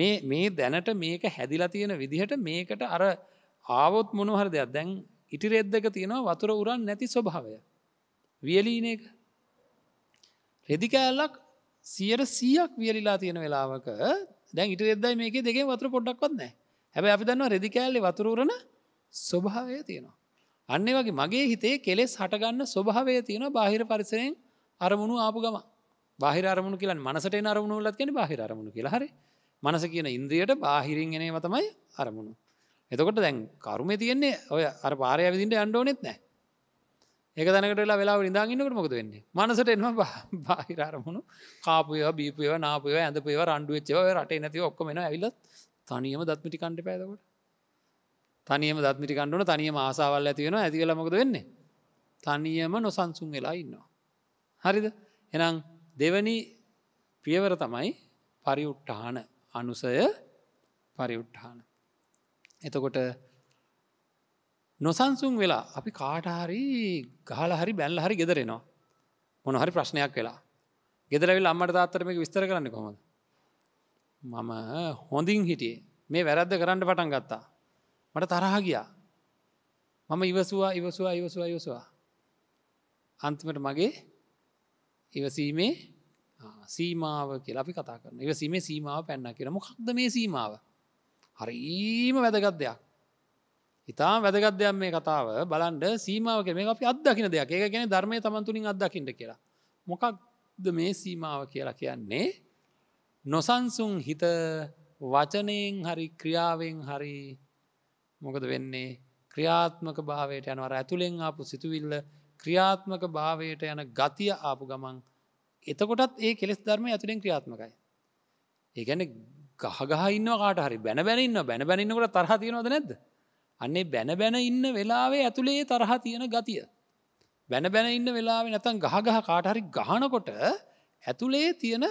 මේ මේ දැනට මේක හැදිලා තියෙන විදිහට මේකට අර ආවොත් මොනහර දෙයක් දැන් ඉටිරෙද්දක තියෙනවා වතුර උරන් නැති ස්වභාවය වියලීන එක රෙදිකෑල්ලක් සියයට සියක් වියලිලා තියෙන වෙලාවක දැන් ඉට එෙදයි මේක දෙගේ වතුර පොඩ්ඩක්වත් නෑ හැබැ අපි දන්නවා රෙදිකෑල්ලි වතුරූරණ ස්වභාවය තියෙනවා. අන්න වගේ මගේ හිතේ කෙලෙස් හටගන්න ස්වභාවය තියෙන බාහිර පරිසරයෙන් අරමුණු ආපු ගම බාහිර අරමුණු කියලන් මනසට අරමුණු ලත් කියෙන බාහිර අරමුණු කියලා හරි මනස කියන ඉන්ද්‍රියට බාහිරින් එනව තමයි අරමුණු. එතකොට දැන් කරුම තියෙන්නේ ඔය අර පාරය විදිට අන්ඩෝනෙත් නෑ එක දැනකටලා වෙලා නිදාගන්නකට මොකද වෙන්නේ මනසට එම බාහිරමුණු කාපය බීපය නාපය ඇඳපය රන්ඩුවච්චව රට නැතිව ඔක්කමෙන ඇවිල තනියම දත්මිටි කණ්ඩ පැදකොට තනියම දත්මිටි කණ්ඩුන තනියම ආසාවල් ඇතිවෙන ඇතිකල මොකද වෙන්නේ තනියම නොසන්සුන් වෙලා ඉන්නවා. හරිද එනම් දෙවනි පියවර තමයි පරිඋට්ටාන අනුසය පරිඋට්ටාන. එතකොට නොසන්සුන් වෙලා අපි කාටහරි ගහල හරි බැල්ල හරි ගෙදරෙනවා මොන හරි ප්‍රශ්නයක් වෙලා ගෙදරවිල් අම්මට තාත්තරම විස්තර කරන්න කොමද මම හොඳින් හිටියේ මේ වැරද්ද කරන්න පටන් ගත්තා මට තරහ ගියා මම ඉවසවා ඉවසවා ඉවසවා ඉවසවා අන්තිමට මගේ ඉවසීමේ සීමාව කියලා අපි කතා කරන ඉවසීමේ සීමාව පැන්න කියෙන මොකක්ද මේ සීමාව හරීම වැදගත් දෙයක් ඉතාම වැදගත්දයක් මේ කතාව බලන්ඩ සීමාවක මේ අපි අදකින දෙයක් ඒ ගැන ධර්මය තමන්තුනින් අදකිට කියලා. මොකක්ද මේ සීමාව කියලා කියන්නේ නොසන්සුන් හිත වචනයෙන් හරි ක්‍රියාවෙන් හරි මොකද වෙන්නේ ක්‍රියාත්මක භාවයට යනවර ඇතුළෙන් ආපු සිතුවිල්ල ක්‍රියාත්මක භාවයට යන ගතිය ආපු ගමන් එතකොටත් ඒ කෙස් ධර්ම ඇතුළෙන් ක්‍රියාත්මකයි. ඒගැන ගහගහ ඉන්න කාට හරි බැන බැනන්න බැන බැනන්නකට තරහ තියෙනවද නැද අන්නේ බැන බැන ඉන්න වෙලාවේ ඇතුළේ තරහ තියෙන ගතිය. බැන බැන ඉන්න වෙලාවේ නැතන් ගහගහ කාටහරි ගහනකොට ඇතුළේ තියෙන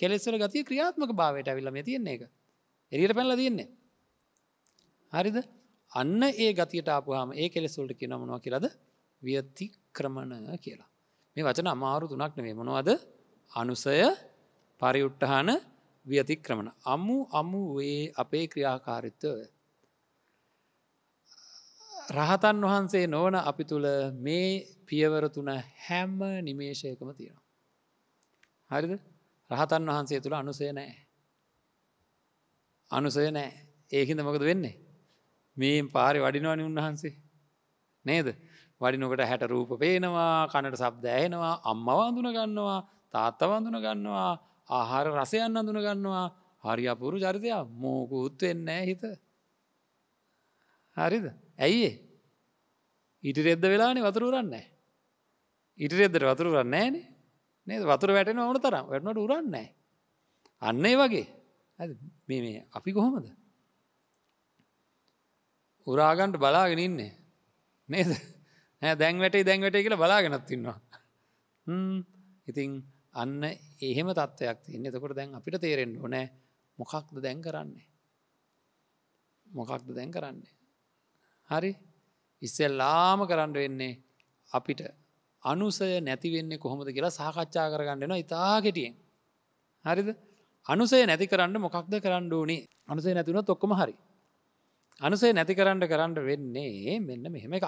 කෙලෙස්සර ගතිය ක්‍රියාත්මක භාවයට ඇවිල්ලම තියෙන්නේ එක. එරියට පැල්ල තියෙන්නේ. හරිද අන්න ඒ ගතියට ආපුහම ඒ කෙලෙසුල්ට කියන මොනවා කියලද වියති ක්‍රමණ කියලා. මේ වචන අමාරු තුනක් නෙවේ මොනවද අනුසය පරිඋට්ටහන වියතික්‍රමණ. අමු අමු වේ අපේ ක්‍රියාකාරිත්වය රහතන් වහන්සේ නොවන අපි තුළ මේ පියවරතුන හැම්ම නිමේෂයකම තියෙනවා. හරිද රහතන් වහන්සේ තුළ අනුසය නෑ. අනුසය නෑ ඒහිද මොකද වෙන්නේ. මේ පාරි වඩිනවනි උන්වහන්සේ. නේද වඩිනොකට හැට රූප පේනවා කණට සබ්ද ඇයනවා අම්මවාඳුන ගන්නවා තාත්තවඳුන ගන්නවා ආහාර රසයන්න අඳුන ගන්නවා හරි අපුරු චරිතයක් මෝකුත් වෙන්න හිත. හරිද? ඇයි ඊට රෙද්ද වෙලානේ වතුරුරන්න ඉට රෙද්දර වතුරුරන්න ෑන නේ වතුර වැටෙන ඕන තරම් වැටනට උරන්න අන්නේ වගේ මේ මේ අපි කොහොමද උරාගන්ට බලාගෙන ඉන්නේ නේද දැන් වැටේ දැන් වැටේ කියලා බලාගෙනත් ඉන්නවා ඉතිං අන්න එහෙම තත්ත්වයක් තින්න එතකොට දැන් අපිට තේරෙන්ට ඕනෑ මොකක්ද දැන් කරන්නේ මොකක්ද දැන් කරන්නේ හරි ඉස්සල්ලාම කරන්න වෙන්නේ අපිට අනුසය නැතිවෙන්නේ කොහොමද කියලා සාකච්ඡා කරගන්නවා ඉතා කෙටියෙන්. හරිද අනුසේ නැති කරන්න මොකක්ද කරන්න ඕනි අනුසේ නැතිවුණ තොක්කම හරි. අනුසේ නැති කරන්න කරන්න වෙන්නේ මෙන්න මෙහෙම එකක්.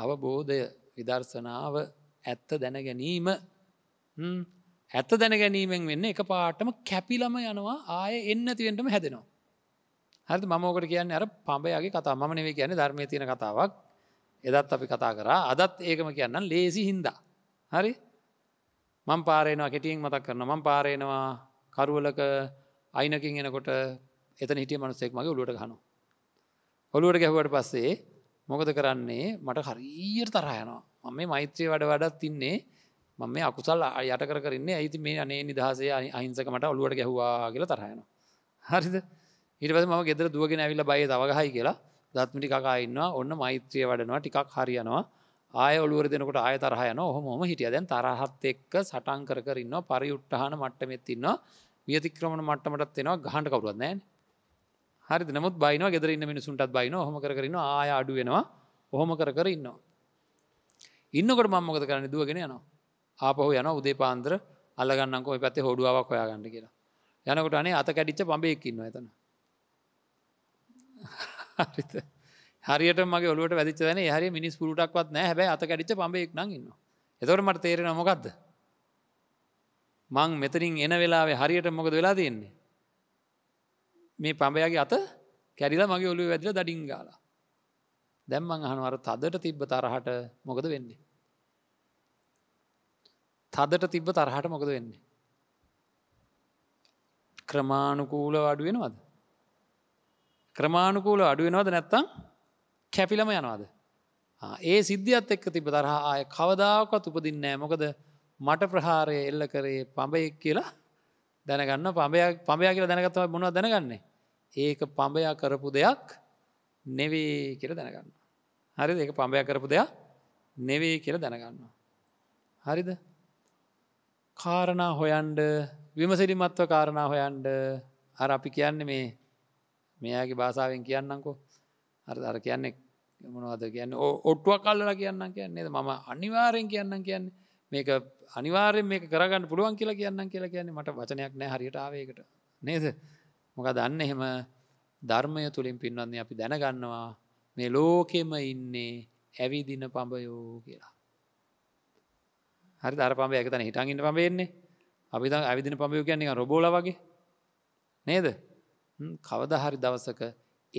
අවබෝධය විදර්ශනාව ඇත්ත දැන ගැනීම ඇත්ත දැන ගැනීමෙන් වෙන්න එක පාටම කැපිලම යනවා ආය එන්න ඇතිවෙන්ටම හැදෙනවා. හරි මමෝකට කියන්න අර පඹයාගේ කතා ම නෙව කියන ධර්මය තියෙන කතාවක් එදත් අපි කතා කරා අදත් ඒකම කියන්න ලේසි හින්දා. හරි මං පාරයනවා කෙටියෙන් මතක් කරන මං පාරයනවා කරුවලක අයිනකින් එනකොට එත හිටිය මනුසෙක් මගේ ඔලුවට ගනු. ඔලුවට ගැහුවට පස්සේ මොකද කරන්නේ මට හරීර් තරහයනවා මම මේ මෛත්‍රය වඩ වඩත් තින්නේ මම මේ අකුසල් යට කරන්නේ ඇති මේ අනේ නිදහසේ අහිංසක මට ඔලුවට ගැහවා කියලා තරහයනවා. හරිද? ඉටවස ම ගෙදර දුවගෙන ඇවිල්ල බය තවගහයි කියලා දත්මටි කකාඉන්නවා ඔන්න මෛත්‍රය වඩනවා ටිකක් හරියනවා ආය ඔලුවර දෙනකට ආය තරහයන හොම හිටිය දැන් තරහත් එක්ක සටන් කරන්න පරියුට්ටහන මට්ටමෙත්තින්න වියතික්‍රමණ මට්ටමටත් එෙනවා ගහන්ට කවරුවත් නෑ හරි නමුත් බයින ගෙදර ඉන්න මිනිසුන්ටත් බයින හොම කරන්න ආය අඩු වෙනවා ඔහොම කර කර ඉන්නවා. ඉන්නකට මංමකත කරන්න දුවගෙන යනවා ආපහු යන උදේ පාන්ද්‍ර අල්ලගන්නකො පැත්තේ හොඩුවාවක් හොයාගන්න කියලා යනකොට අනේ අත කැඩිච්ච පඹෙක්කින්න ඇතන හරියට මගේ ඔලුවට වැදිච දැන හරි මිනිස් පුරුටක්වත් නෑ හැබැ අත කැඩිච පඹෙක් නගන්න එතවට මට තේරෙන මොකක්ද මං මෙතරින් එන වෙලාවේ හරියට මොකද වෙලා තියෙන්නේ මේ පඹයාගේ අත කැරිලා මගේ ඔලු වැදිල දඩින් ගාලා දැම්මං අහනුවර තදට තිබ්බ තරහට මොකද වෙන්නේ තදට තිබ්බ තරහට මොකද වෙන්නේ ක්‍රමාණුකූල වඩුවෙනවද ක්‍රමාණුකූල අඩුවෙනවද නැත්තං කැපිලම යනවාද. ඒ සිද්ධියත් එක්ක තිබ දරහා ආය කවදාවකත් උපදින්නෑ මොකද මට ප්‍රහාරය එල්ල කරේ පඹයෙක් කියලා දැනගන්න පඹයක් පඹයා කියලා දැනගත්තව මොනවා දැනගන්නේ. ඒක පඹයා කරපු දෙයක් නෙවේ කියර දැනගන්න. හරි ඒක පඹයා කරපු දෙයක් නෙවේ කියර දැනගන්නවා. හරිද කාරණා හොයන්ඩ විමසිරිමත්ව කාරණා හොයන්ඩ අර අපි කියන්නේ මේ මෙයාගේ භාසාාවෙන් කියන්නකෝ අර අර කියන්නේ මොනවද කියන්න ඔට්ටුවක් කල්ලලා කියන්න කියන්නේ මම අනිවාරයෙන් කියන්න කියන්නේ මේක අනිවාරෙන් මේ කරගන්න පුළුවන් කියලා කියන්න කියලා කියන්නේ මට වචනයක් නෑ හරිටාවයකට නේද මොක දන්න එහෙම ධර්මය තුළින් පින්වන්නේ අපි දැනගන්නවා මේ ලෝකෙම ඉන්නේ ඇවිදින පඹයෝ කියලා හරි ධර පඹ ඇතන හිටන් ඉන්න පඹෙන්නේ අපි ඇවිදින පඹයෝ කියන්නේ රොබෝල වගේ නේද කවදහරි දවසක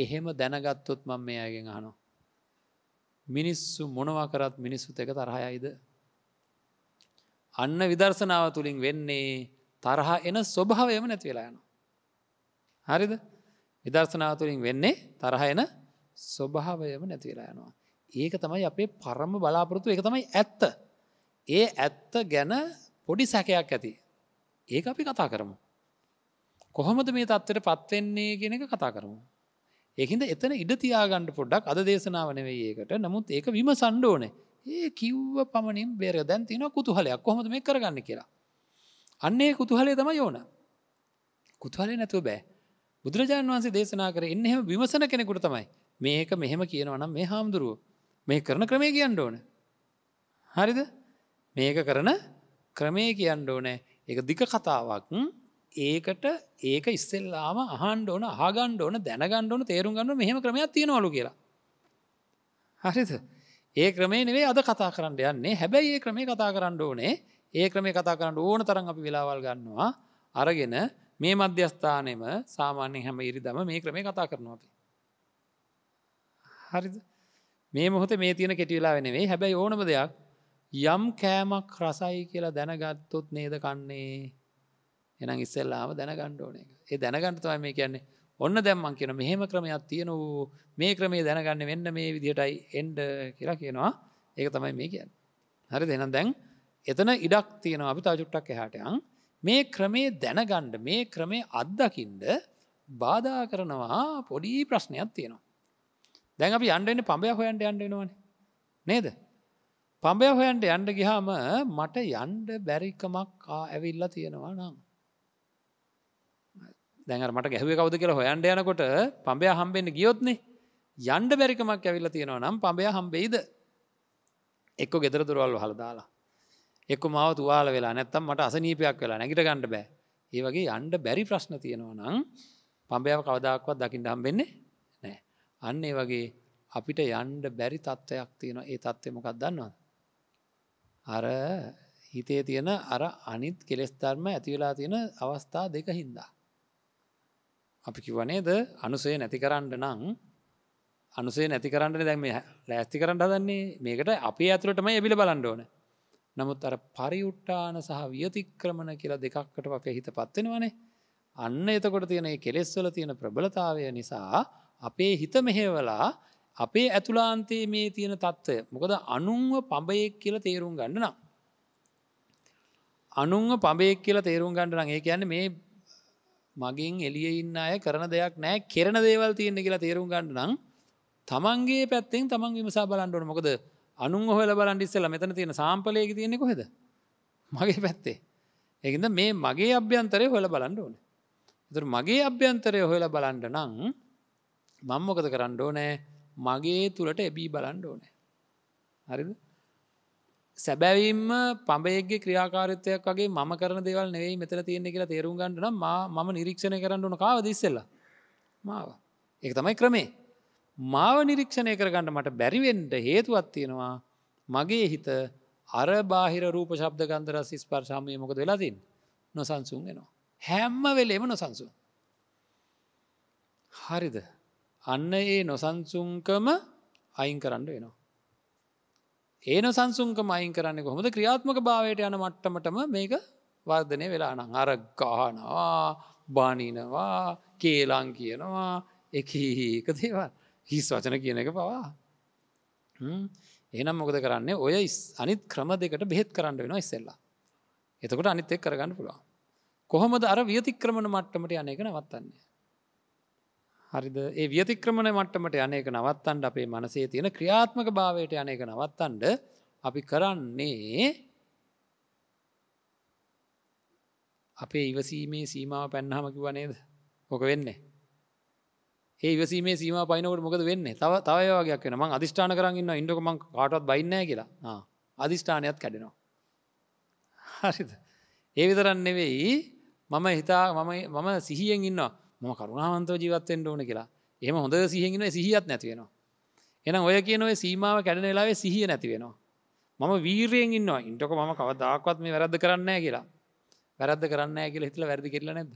එහෙම දැනගත්තොත් මං මේ අයගෙන් අහනෝ. මිනිස්සු මොනවකරත් මිනිස්සුත් එක තරහයයිද. අන්න විදර්ශනාව තුළින් වෙන්නේ තරහා එන ස්වභාව එම නැති වෙලා යන. හරිද විදර්ශනාව තුළින් වෙන්නේ තරහ එන ස්වභාවයම නැතිවෙලා යනවා. ඒක තමයි අපේ පරම බලාපොරොතු එක තමයි ඇත්ත. ඒ ඇත්ත ගැන පොඩි සැකයක් ඇති. ඒක අපි කතා කරමු. කොහොමද මේ තත්වට පත්වෙන්නේ කෙන එක කතා කරමු. ඒහින්ද එතන ඉඩ තියාගණ්ඩ පොඩ්ඩක් අද දේශනාව නෙවෙයි ඒකට නමුත් ඒක විම සණ්ඩෝන ඒ කිව්ව පමණින් බේර දැන් තින කුතුහලයක් කොහොමද මේ කරගන්න කියලා. අන්නේ කුතුහලේ තම යෝන. කුතුහලේ නැතුව බෑ බුදුරජාණන් වන්සේ දේශනා කර එන්න එහම විමසන කෙනෙකුට තමයි මේක මෙහෙම කියනවනම් මේ හාමුදුරුව මේ කරන ක්‍රමය කියන්න ඕන. හරිද මේක කරන ක්‍රමය කියන්න ඕනෑ එක දික කතාවක් ඒකට ඒක ඉස්සෙල්ලාම අහන්ඩ ඕන ආගණ්ඩ ඕන දැනගණ්ඩ ඕන තේරුම් ගන්න මෙහම ක්‍රමයක් තියෙනවලු කියලා. හරිද. ඒ ක්‍රමේ නෙවේ අද කතා කරන්න යන්නේ හැබැයි ඒ ක්‍රමේ කතා කරන්න ඕනේ ඒ ක්‍රමේ කතා කරන්න ඕන තරන් අපි වෙලාවල් ගන්නවා අරගෙන මේ මධ්‍යස්ථානයම සාමාන්‍ය හැම ඉරිදම මේ ක්‍රමේ කතා කරනවා අපි. හරිද මේ මොහොත මේ තියෙන කෙටිවෙලා වෙනවේ හැබැයි ඕනම දෙයක් යම් කෑමක් රසයි කියලා දැනගත්තොත් නේද කන්නේ එනම් ඉස්සල්ලාම දැනගණ්ඩ ඕන එක ඒ දැනගන්නතුවා මේ කියන්නේ ඔන්න දැම්මන් කියන මෙහෙම ක්‍රමයක් තියෙන වූ මේ ක්‍රමේ දැනගන්න වෙන්න මේ විදිහටයි එන්ඩ කියලා කියනවා ඒක තමයි මේ කියන්න හරි දෙනම් දැන් එතන ඉඩක් තියෙනවා අපි තාජුට්ටක් එහටයන් මේ ක්‍රමේ දැනගණ්ඩ මේ ක්‍රමේ අත්දකිින්ද බාධා කරනවා පොඩි ප්‍රශ්නයක් තියෙනවා දැන් අපි අන්ඩෙන පඹය හොයන්ට අන්ඩෙනවන නේද පඹය හොයන්ට යන්ඩ ගිහාම මට යන්ඩ බැරිකමක් ඇවිල්ලා තියෙනවා නම් දැනර මට ගැහුව කවද කියලා හොයන්ඩ යනකොට පඹය හම්බෙන්න්න ගියොත්නේ යන්ඩ බැරිකමක් ඇවිල්ල තියෙනවා නම් පඹය හම්බෙයිද එක්ක ගෙදර දුරවල් හල දාලා එක් මාව තුවාල වෙලා නැත්තම් මට අසනීපයක් වෙලා නැගිට ගණඩ බෑ ඒ වගේ අන්ඩ බැරි ප්‍රශ්න තියෙනවා නම් පඹයාව කවදක්වත් දකිින් හම්බෙන්නේ නෑ අන්න ඒ වගේ අපිට යන්ඩ බැරි තත්ත්වයක් තියෙනවා ඒ තත්ත්වමකක් දන්නවා අර හිතේ තියෙන අර අනිත් කෙලෙස්ධර්ම ඇතිවෙලා තියෙන අවස්ථා දෙක හින්දා අපි කිවනේද අනුසේ නැති කරන්න නං අනුසේ නැති කරන්න දැම ලෑස්ති කරන්න දන්නේ මේකට අපි ඇතුළටම එබිල බලන්න ඕන නමුත් අර පරිුට්ටාන සහ වියතික්‍රමණ කියලා දෙකක්කට වක හිත පත්වෙනවනේ අන්න එතකොට තියෙන කෙලෙස්වල තියෙන ප්‍රබලතාවය නිසා අපේ හිත මෙහෙවලා අපේ ඇතුලාන්තයේ මේ තියෙන තත්ත්වය මොකද අනුන්ව පඹයෙක් කියල තේරුම් ගන්න නම්. අනුන්ව පඹයෙක් කියලා තේරුම් ගන්න නම් ඒ කියන්නේ මේ මගින් එලිය ඉන්න අය කරන දෙයක් නෑ කෙරන දේවල් තියෙන කියලා තේරුම් ගන්න නම් තමන්ගේ පැත්තෙන් තමන් විමසා බලන්ඩුවන මොකද අනුන් හොල බලන්ඩිස්සල මෙතන තියෙන සාම්පලයක තියෙනෙ කොහෙද මගේ පැත්තේ ඒකද මේ මගේ අභ්‍යන්තරය හොල බලන්ඩ ඕන තුර මගේ අභ්‍යන්තරය හොල බලන්ඩ නං මංමොකද කරන්න ඕනෑ මගේ තුළට එබී බලන්ඩ ඕනෑ හරිද සැබැවින්ම පඹේගේ ක්‍රියාකාරතයක් වගේ ම කරන දෙවල් නෙවෙයි මෙතර තියෙන්නේ කියලා තේරුම් ගන්නන මම නිරීක්ෂණය කරන්නන කාව දිස්සෙල්ල මාව ඒක තමයි ක්‍රමේ මාව නිරීක්ෂණය කරගන්න මට බැරිවෙන්ට හේතුවත් තියෙනවා මගේ හිත අර බාහිර රූප ශබ්ද ගන්දර සිස් පර්ශාමය මොකද වෙලාතින් නොසන්සුන් වෙනවා හැම්ම වෙලේම නොසන්සු හරිද අන්න ඒ නොසන්සුන්කම අයින් කරන්න වෙනවා ඒන සංසුන්කම අයින් කරන්න කොහොමද ක්‍රියාත්මක භාවයට යන මට්ටමටම මේක වර්ධනය වෙලා නං අර ගානවා බානිනවා කේලාං කියනවා එක ඒක දේවල් හිස් වචන කියන එක පවා එනම් මොකද කරන්නේ ඔය අනිත් ක්‍රම දෙකට බෙහෙත් කරන්න වෙන ඉස්සෙල්ලා එතකොට අනිත් එක් කරගන්න පුළුවන් කොහොමද අර වියතික්‍රමණ මට්ටමට යන එක නවත්තන්නේ හරිද ඒ වියතික්‍රමණ මට්ටමට යනක නවත්තන්ට අපේ මනසේ තියෙන ක්‍රියාත්මක භාවයට යනක නවත්තන්ඩ අපි කරන්නේ අපේ ඉවසීමේ සීමාව පැන්හම කිවනේද ඕක වෙන්නේ ඒ ඉවසීමේ සීම පයිනකට මොකද වෙන්න තව තවයවාගයක් ම අධිෂ්ඨාන කරන්න ඉන්නකම කාටත් බයින්න කියලා අධිෂ්ඨානයත් කැඩෙනවා හරිද ඒ විතරන්න වෙයි මම හිතා මම සිහියෙන් ඉන්නවා මම කරුණාවන්තව ජීවත්තෙන්ට ඕන කියලා එම හොඳ සිහිගෙන සිහියත් නැතිවෙනවා. එන ඔය කියන ඔය සීමාව කැඩන වෙලාවේ සිහිය නැතිවෙනවා. මම වීරයෙන් ඉන්නවා ඉන්ටක මම කවදක්වත් මේ වැරද්ද කරන්න කියලා වැරද්ද කරන්න කියල හිතල වැරදි කරලා නැද.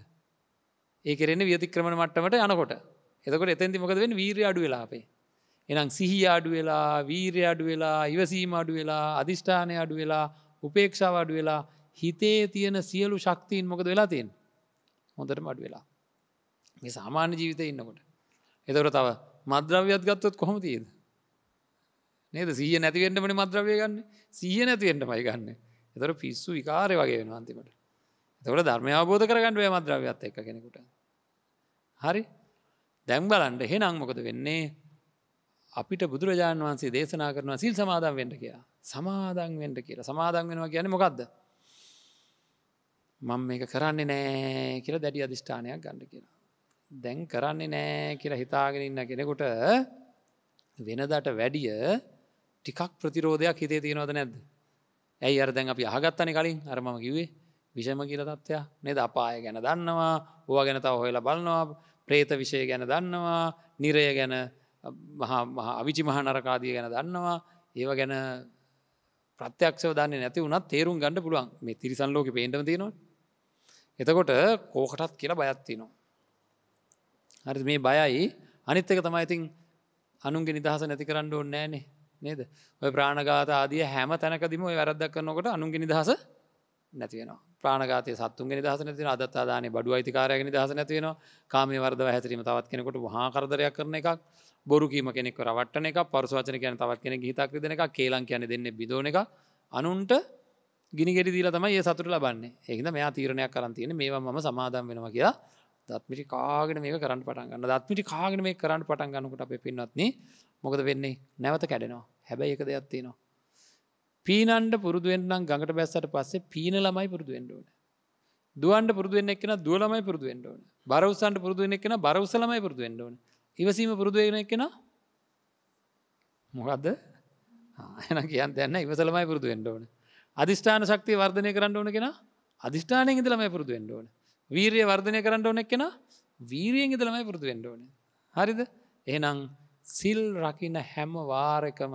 ඒ කරෙන වියතික්‍රමණ මට්ටමට යනකොට එතකොට එතැති මොකද වෙන වීරය අඩු වෙලාපේ. එනම් සිහි අඩු වෙලා වීරය අඩු වෙලා ඉවසීම අඩු වෙලා අධිෂ්ඨානය අඩු වෙලා උපේක්ෂාව අඩු වෙලා හිතේ තියෙන සියලු ශක්තිීන් මොකද වෙලා තියෙන් හොඳට මඩු වෙලා මේ සාමාන්‍ය ජීවිත ඉන්නකොට එතකට තව මද්‍රව්‍යත් ගත්තොත් කොහොම තියද නේද සීය නැතිවෙන්ටමට මද්‍රවය ගන්න සීය නැතිවෙන්ට මයි ගන්න එතර පිස්සු විකාරය වගේ වෙන අන්තිමට එතකට ධර්මය අවබෝධ කරගන්නඩුව මද්‍රව්‍යත් එක කෙනෙකුට හරි දැම් බලන්ට හෙනම් මොකද වෙන්නේ අපිට බුදුරජාණන් වහන්සේ දේශනා කරනවා සිල් සමාදන් වෙන්ට කියලා සමාදන් වෙන්ට කියලා සමාදන් වෙනවා කියන මොකක්ද මං මේක කරන්නේ නෑ කියලා දැඩි අධිෂ්ඨානයක් ගණඩ කියලා දැන් කරන්නේ නෑ කියලා හිතාගෙන ඉන්න කෙනෙකුට වෙනදට වැඩිය ටිකක් ප්‍රතිරෝධයක් හිතේ තියෙනවද නැද්ද. ඇයි අර දැන් අපි අහගත්තන කලින් අරමම කිවේ විෂම කියල තත්ත්වයා නෙද අපාය ගැන දන්නවා ඕ ගැන තව හොයලා බලනවා ප්‍රේත විෂය ගැන දන්නවා නිරය ගැන අවිචි මහ නරකාදිය ගැන දන්නවා ඒව ගැන ප්‍රත්‍යක්ෂව දන්නේ නැති වුණත් තේරුම් ගණඩ පුළුවන් මේ තිරිසන් ලෝක පේටම තියෙනවා එතකොට කෝකටත් කියලා බයත්තිනවා හරි මේ බයයි අනිත් එක තමයි ඉතින් අනුන්ගේ නිදහස නැති කරන්න ඕන්න නෑනේ නේද ඔය ප්‍රාණගාත ආදිය හැම තැනකදිම ඔය වැරද්දක් කරනකොට අනුන්ගේ නිදහස නැතිවෙනවා ප්‍රාණගත සත්තුන් නිදහස නැතින අදත්තාදානය බඩු අයිතිකාරයගෙන නිදහස නැතිවෙනවා කාමේ වර්දව හැසිරීම තවත් කෙනෙකොට හා කරදරයක් කරන එකක් බොරුකීම කෙනෙක් රවට්ටන එක පරසවචන කියන තවත් කෙනෙ හිතක් දෙන එක කේලං කියන දෙන්න බිදෝන එක අනුන්ට ගිනිගෙඩි දීල තමයි ඒ සතුට ලබන්නේ ඒකද මෙයා තීරණයක් කරන්තියෙන මේවා ම සමාදම් වෙනවා කියලා දත්මිටි කාගෙන මේ කරන්න පටන් ගන්න දත්මිටි කාගෙන මේ කරන්න පටන් ගන්නකට අප පින්නත්න මොකද වෙන්නේ නැවත කැඩෙනවා හැබැයි එක දෙයක් තියෙනවා. පීනන්ට පුරුදුුවෙන්න්නම් ගඟට බැස්සට පස්සේ පීන ළමයි පුරදුුවෙන්ඩුවන. දුවන්ට පුරදුුවෙන් එක්ෙන දුවලමයි පුරදුුවෙන්ඩුවන බරවසන්ට පුරදුුවෙන් එක්ෙන බරවසලමයි පුරදුුවෙන්ඩුවන ඉවසීම පුරදුුවෙන එක්ෙන මොකක්ද එන කියන් දෙන්න ඉවසලමයි පුරදුුවෙන්ඩුවන අධිෂ්ඨාන ශක්තිය වර්ධනය කරන්න ඕන කෙන අධිෂ්ඨානය ඉදලමයි පුරදුුවෙන්ඩුවන වීරය වර්ධනය කරන්න ඕනෙක් කෙන වීරියෙන් ඉදළමයි පුරතු වෙන්ඩෝන. හරිද එනම් සිල් රකින හැම වාරකම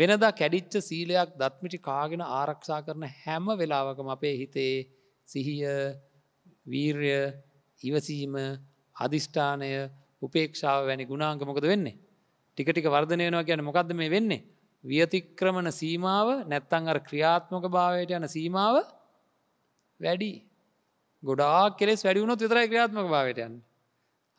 වෙනදා කැඩිච්ච සීලයක් දත්මිටි කාගෙන ආරක්ෂා කරන හැම වෙලාවකම අපේ හිතේ සිහිය වීර්ය ඉවසීම අධිෂ්ඨානය උපේක්ෂාව වැනි ගුණාංකමකද වෙන්නේ. ටිකටික වර්ධනය වෙනවා කියන මොකක්ද මේ වෙන්නේ. වියතික්‍රමණ සීමාව නැත්තං අර ක්‍රියාත්මක භාවයට යන සීමාව වැඩි ගොඩා කෙස් වැඩියුණොත් විතරයි ක්‍රියාත්මක භාවටයන්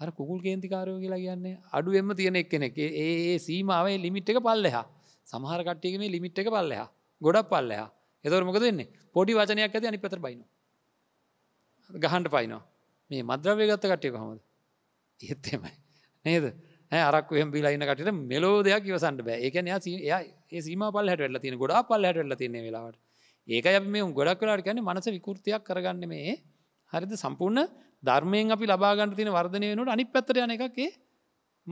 අර කුකුල් කේන්තිකාරයෝ කියලා කියන්නේ අඩුවෙන්ම තියෙන එක් කෙනෙක් ඒ සීමාවේ ලිමිට් එක පල්ලෙහා සමහර කට්ටියක මේ ලිමිට් එක පල්ලෙහා ගොඩක් පල්ලෙහා එතවට මොකද වෙන්නේ පොඩි වචනයක් ඇති අනි පෙතර බයින ගහන්ට පයිනවා මේ මද්‍රවය ගත්ත කට්ටය කොහොමද ඒත්තමයි නේද අරක් බිලයින කට මෙලෝ දෙයක් ඉවසන්ට බෑ ඒක ඒ සීම පල් හැට වෙල්ල තින ගොඩා පල් හැට වෙල්ල තින්නේ වෙලාවට ඒක ඇ මේ ගොඩක් කලාට ගැන මනස විකෘතියක් කරගන්න මේ හරිද සම්පූර්ණ ධර්මයෙන් අපි ලබාගන්න තින වර්ධනය වෙනට අනි පැතර යන එකේ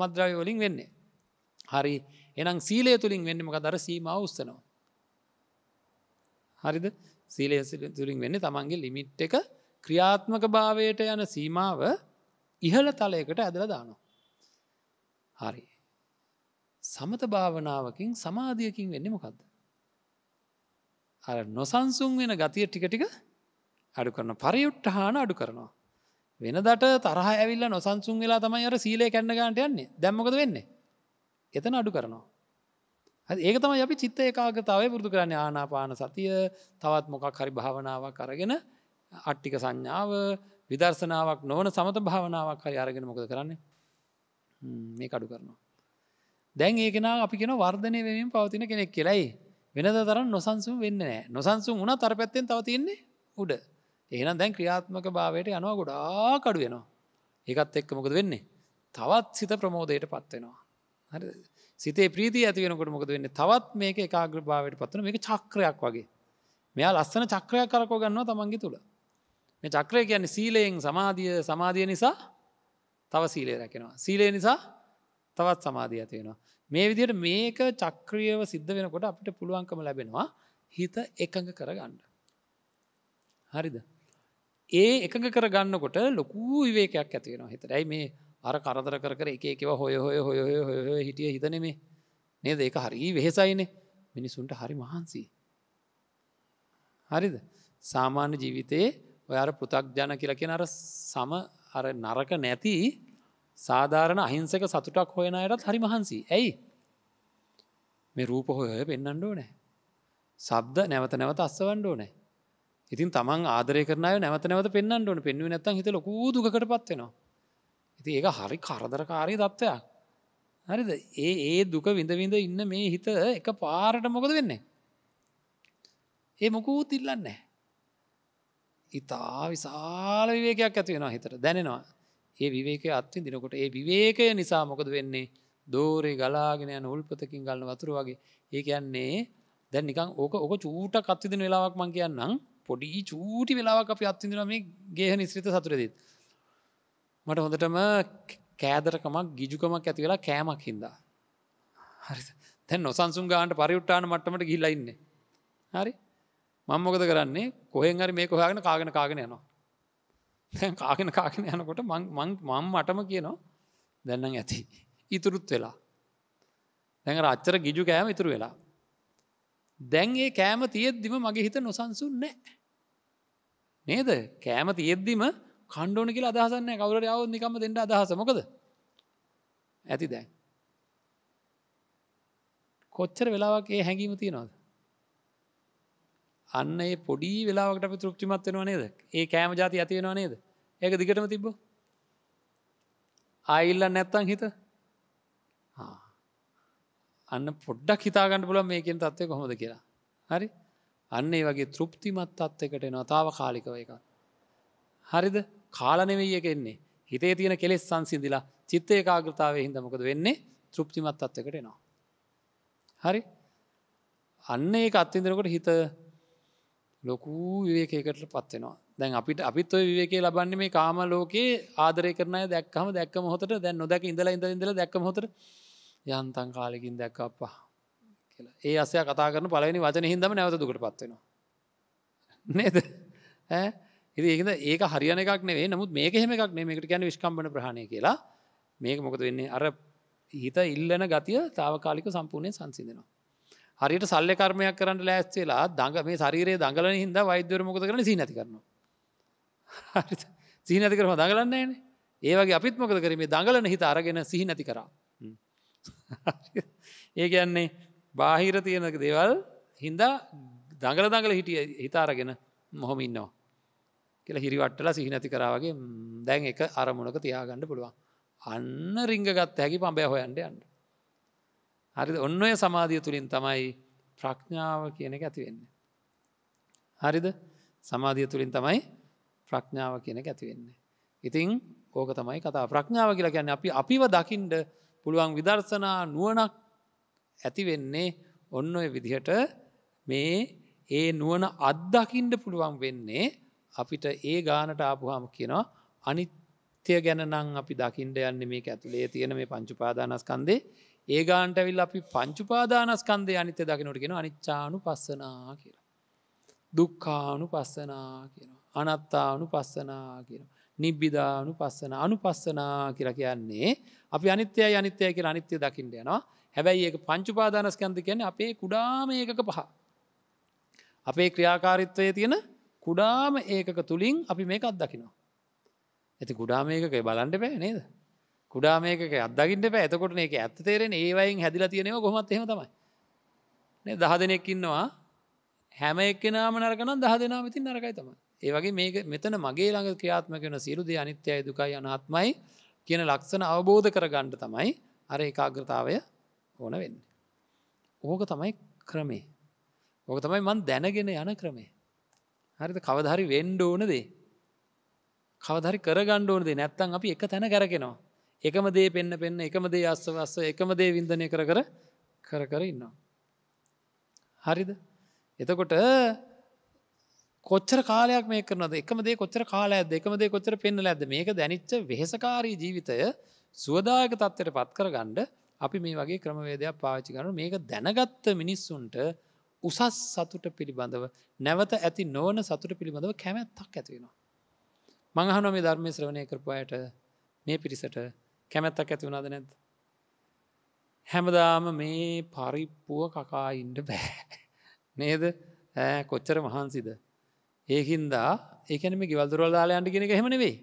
මද්‍රව්‍ය වලින් වෙන්නේ. හරි එනම් සීලය තුළින් වෙන්නමක දර සීමාව උස්සනවා. හරිද සීලය තුළින් වෙන්න තමන්ගේ ලිමිට් එක ක්‍රියාත්මක භාවයට යන සීමාව ඉහළ තලයකට ඇදල දානවා. හරි. සමත භාවනාවකින් සමාධියකින් වෙන්න මොකක්ද. අ නොසන්සුන් වෙන ගතිය ටික ටික අඩු කරන පරියුට්ටහාන අඩු කරනවා. වෙනදට තරහ ඇවිල්ල නොසන්සුන් වෙලා තමයි අර සීලේ කැන්න ගන්නට යන්නේ දැම්මකද වෙන්නේ. එතන අඩු කරනවා. ඒක තම අපි චිත්ත ඒකාගතාවය පුරදු කරන්නේ ආනාපාන සතිය තවත් මොකක් හරි භාවනාවක් අරගෙන අට්ටික සංඥාව විදර්ශනාවක් නොවන සමත භාවනාවක් හරි අරගෙන මොකද කරන්නේ මේ කඩු කරනවා. දැන් ඒකෙන අපි කෙන වර්ධනය වෙමින් පවතින කෙනෙක් කෙලයි වෙනද තරම් නොසන්සුම් වෙන්න නෑ නොසන්සුම් වුණ තර පැත්තෙන් තවතින්නේ උඩ ඒනම් දැන් ක්‍රියාත්මක භාවයට යනවා ගොඩා කඩුවෙනවා. ඒකත් එක්ක මොකද වෙන්නේ. තවත් සිත ප්‍රමෝදයට පත්වෙනවා. හරි සිතේ ප්‍රීති ඇතිවෙනකොට මොකද වෙන්න තවත් මේක ඒකාග්‍රභාවයට පත්වන මේක චක්‍රයක් වගේ. මෙයා ලස්සන චක්‍රයක් කරකෝ ගන්නවා තමන්ගේ තුළ. මේ චක්‍රය කියන්නේ සීලයෙන් සමාධිය සමාධිය නිසා තව සීලය රැකෙනවා. සීලය නිසා තවත් සමාධිය ඇතිවෙනවා. මේ විදියට මේක චක්‍රියව සිද්ධ වෙනකොට අපිට පුළුවන්කම ලැබෙනවා හිත එකඟ කරගන්න. හරිද? ඒ එකඟ කරගන්නකොට ලොකු විවේකයක් ඇතිවෙන හිත ඇයි මේ අර කරදර කර එක එකව හොය හොය හොය හොය හිටිය හිතනෙමේ නේද ඒක හරි වෙහෙසයිනේ මිනිසුන්ට හරි මහන්සි. හරිද සාමාන්‍ය ජීවිතයේ ඔයාර පෘතක්ජන කියලකෙන අර සම අර නරක නැති සාධාරණ අහිංසක සතුටක් හොයන අයටත් හරි මහන්සි ඇයි මේ රූප හොය පෙන්න්නඩෝ නෑ සබ්ද නැවත නැවත අස්සවන්ඩෝ නෑ ඉතින් තමන් ආදරය කරනය නැවත නැවත පෙන්න්න ඕන පෙන්ව නැත හිත ලොකූදුකට පත්වෙනවා. ඉති ඒක හරි කරදරකාරී දත්වයක්. හරිද ඒ ඒ දුක විඳවිඳ ඉන්න මේ හිත එක පාරට මොකද වෙන්නේ. ඒ මොකූත් ඉල්ලන්නේ. ඉතා විශාල විවේකයක් ඇතිවෙන හිතට දැනෙනවා ඒ විවේකය අත්ති දිනකොට ඒ විවේකය නිසා මොකද වෙන්නේ දෝරේ ගලාගෙන යන උල්පතකින් ගලන වතුර වගේ ඒ කියන්නේ දැන් නිකං ඕක ඕක චූට කත්තිදින වෙලාවක් මං කියන්නම් පොඩි චූටි වෙලාවක් අප අත්තිදින මේ ගේහ නිස්්‍රිත සතුරදත් මට හොඳටම කෑදරකමක් ගිජුකමක් ඇති වෙලා කෑමක් හින්දා හරි තැන් නොසන්සුම් ගාන්ට පරිුට්ටාන මටමට ගිල්ලඉන්න හරි මංමොකද කරන්නේ කොහෙන් හරි මේ කොහගෙන කාගෙන කාගෙන යනවා තැන් කාගෙන කාගෙන යනකොට මං මටම කියනවා දැන්නම් ඇති ඉතුරුත් වෙලා දැඟ රච්චර ගිජු කෑම ඉතුරු වෙලා දැන් ඒ කෑම තියෙද්දිම මගේ හිත නොසන්සුන් නෑ. නේද කෑම තියෙද්දිම කණ්ඩෝන කියලා අදහසන්න කවුරට අවත් නිකම දෙට අදහස මොකද ඇති දැන්. කොච්චර වෙලාවක් ඒ හැඟීම තියෙනවාද. අන්න ඒ පොඩි වෙලාවට තෘප්තිමත් වෙනවා නේද ඒ කෑම ජාති ඇතිවෙනවා නේද ඒක දිගටම තිබ්බ. ආයිල්ල නැත්තං හිත හා. අන්න පොඩ්ඩක් හිතාගන්න පුළන් මේකෙන් තත්වය කොහොද කියලා හරි අන්න ඒ වගේ තෘප්තිමත් අත්තකට නොතාව කාලිකව එක හරිද කාලනෙවෙය එකෙන්නේ හිතේ තියෙන කෙලෙස් සංසිදිලා චිත්තේ කාගෘතාවය හිද මොකද වෙන්නේ තෘප්තිමත් අත්තකට නවා හරි අන්න ඒ අත්තිදරකට හිත ලොකු විවේකයකට පත්වෙනවා දැන් අපිට අපිත් ඔය විවේකේ ලබන්නේ මේ කාම ලෝකයේ ආදරය කරනය දැක්කම දැක්ක හොතට දැන් නොදැක ඉඳලා ඉඳ ඉඳල දැක්ක හොතට යන්තන් කාලෙකින් දැක් අපපා කියලා ඒ අසය කතා කරන පලවෙනි වචන හිදම නැවත දුකට පත්වෙනවා. නේද ඉතිඒකද ඒක හරියන එකක් නේ නමුත් මේක හෙම එකක් මේකට ගැන විශ්කම්පන ප්‍රහණය කියලා මේක මොකද වෙන්නේ අර හිත ඉල්ලන ගතිය තාවකාලික සම්පූර්ණය සංසිදනවා. හරියට සල්ල කර්මයක් කරන්න ලෑස්වෙලා දඟ මේ ශරීරයේ දඟලන හිද වෛද්‍යවර මොකද කරන සිනති කරනවා. සිනති කරම දඟලන්නේන ඒවගේ අපිත් මොකද කරීමේ දඟලන හිත අරගෙන සිහිනැති කරා. ඒ කියන්නේ බාහිර තියෙනක දේවල් හින්දා දඟල දඟල හිටිය හිතාරගෙන මොහොම ඉන්නවා. කියල හිරිවට්ටල සිහිනැති කරාවගේ දැන් එක අරමුණක තියාගන්න පුළුවන්. අන්න රිංගගත් හැකි පඹය හොයන්ට අන්ට. හරි ඔන්න ඔය සමාධිය තුළින් තමයි ප්‍රඥාව කියන එක ඇතිවෙන්න. හරිද සමාධිය තුළින් තමයි ප්‍රඥාව කියන එක ඇතිවෙන්න. ඉතිං ඕක තමයි කතා ප්‍රඥාව කියලා ගැන්න අපි අපිව දකිින්ට පුළුවන් විදර්ශනා නුවනක් ඇතිවෙන්නේ ඔන්න ඔය විදිහට මේ ඒ නුවන අත්දකිින්ට පුළුවන් වෙන්නේ අපිට ඒ ගානට ආපුහම කියනවා අනිත්‍ය ගැනනම් අපි දකිින්ට යන්න මේ ඇතුළේ තියෙන මේ පංචුපාදානස්කන්දේ ඒ ගාන්ට විල් අපි පංචුපාදානස්කන්දය අනිත්‍ය දකිනට කියෙන අනිච්චානු පස්සනා කියලා. දුක්කානු පස්සනා කියනවා. අනත්තානු පස්සනා කියනවා. නිබ්බිධානු පස්සන අනු පස්සනා කියර කියන්නේ අපි අනිත්‍යය අනිත්‍යය කිය අනිත්‍ය දකිින්ට යනවා හැබැයි ඒක පංචුපාදානස්කන්ති කියන අපේ කුඩාම ඒකක පහ. අපේ ක්‍රියාකාරිත්වය තියෙන කුඩාම ඒකක තුළින් අපි මේකත් දකිනවා. ඇති කුඩාම ඒකකයි බලන්ට පැ නේද කුඩා මේක අදගින්ට පැ ඇතකොට ඒක ඇත්ත තේරෙන ඒවයින් හැදිල තියෙනව කොමත් එහෙම තමයි දහ දෙනෙක් ඉන්නවා හැම එක්කෙනම නරකනම් දහ දෙනා විතින් නරකයි තම ඒවගේ මේ මෙතන මගේ ළඟ ක්‍රියාත්මකෙන සිරුද අනිත්‍යය දුකයි අනාත්මයි කියන ලක්ෂණ අවබෝධ කරගන්නට තමයි අර ඒකාග්‍රතාවය ඕන වෙන්න. ඕක තමයි ක්‍රමේ. ඕක තමයි මන් දැනගෙන යන ක්‍රමේ. හරිත කවධහරි වෙන්ඩ ඕනදේ. කවධරි කරගණ්ඩ ඕනදේ නැත්තන් අපි එක තැන කරගෙනවා. එකම දේ පෙන්න්න පෙන්න්න එකම දේ අස්සවස්ස එකම දේ වින්දනය කර කර කර කර ඉන්නවා. හරිද එතකොට කොච්චර කාලයක් මේ කරනද එකමදේ කොච්චර කාල ඇද එකමදේ කොච්චර පෙන්නල ඇද මේක දැනිච්ච වෙහෙසකාරී ජීවිතය සුවදායක තත්වයට පත් කර ගණ්ඩ අපි මේ වගේ ක්‍රමවේදයක් පාච්චි කරන මේක දැනගත්ත මිනිස්සුන්ට උසස් සතුට පිළිබඳව නැවත ඇති නෝන සතුට පිළිබඳව කැමැත්තක් ඇතිවෙනවා. මංහන මේ ධර්මය ශ්‍රවණය කරපුයට මේ පිරිසට කැමැත්තක් ඇති වුණද නැද. හැමදාම මේ පරිප්පුුව කකා ඉන්ඩ බෑ. නේද කොච්චර මහන්සිද. ඒහින්දා ඒකනම ගවල්දුරල් දාලයන්ට කෙනෙක හෙමනෙවෙයි.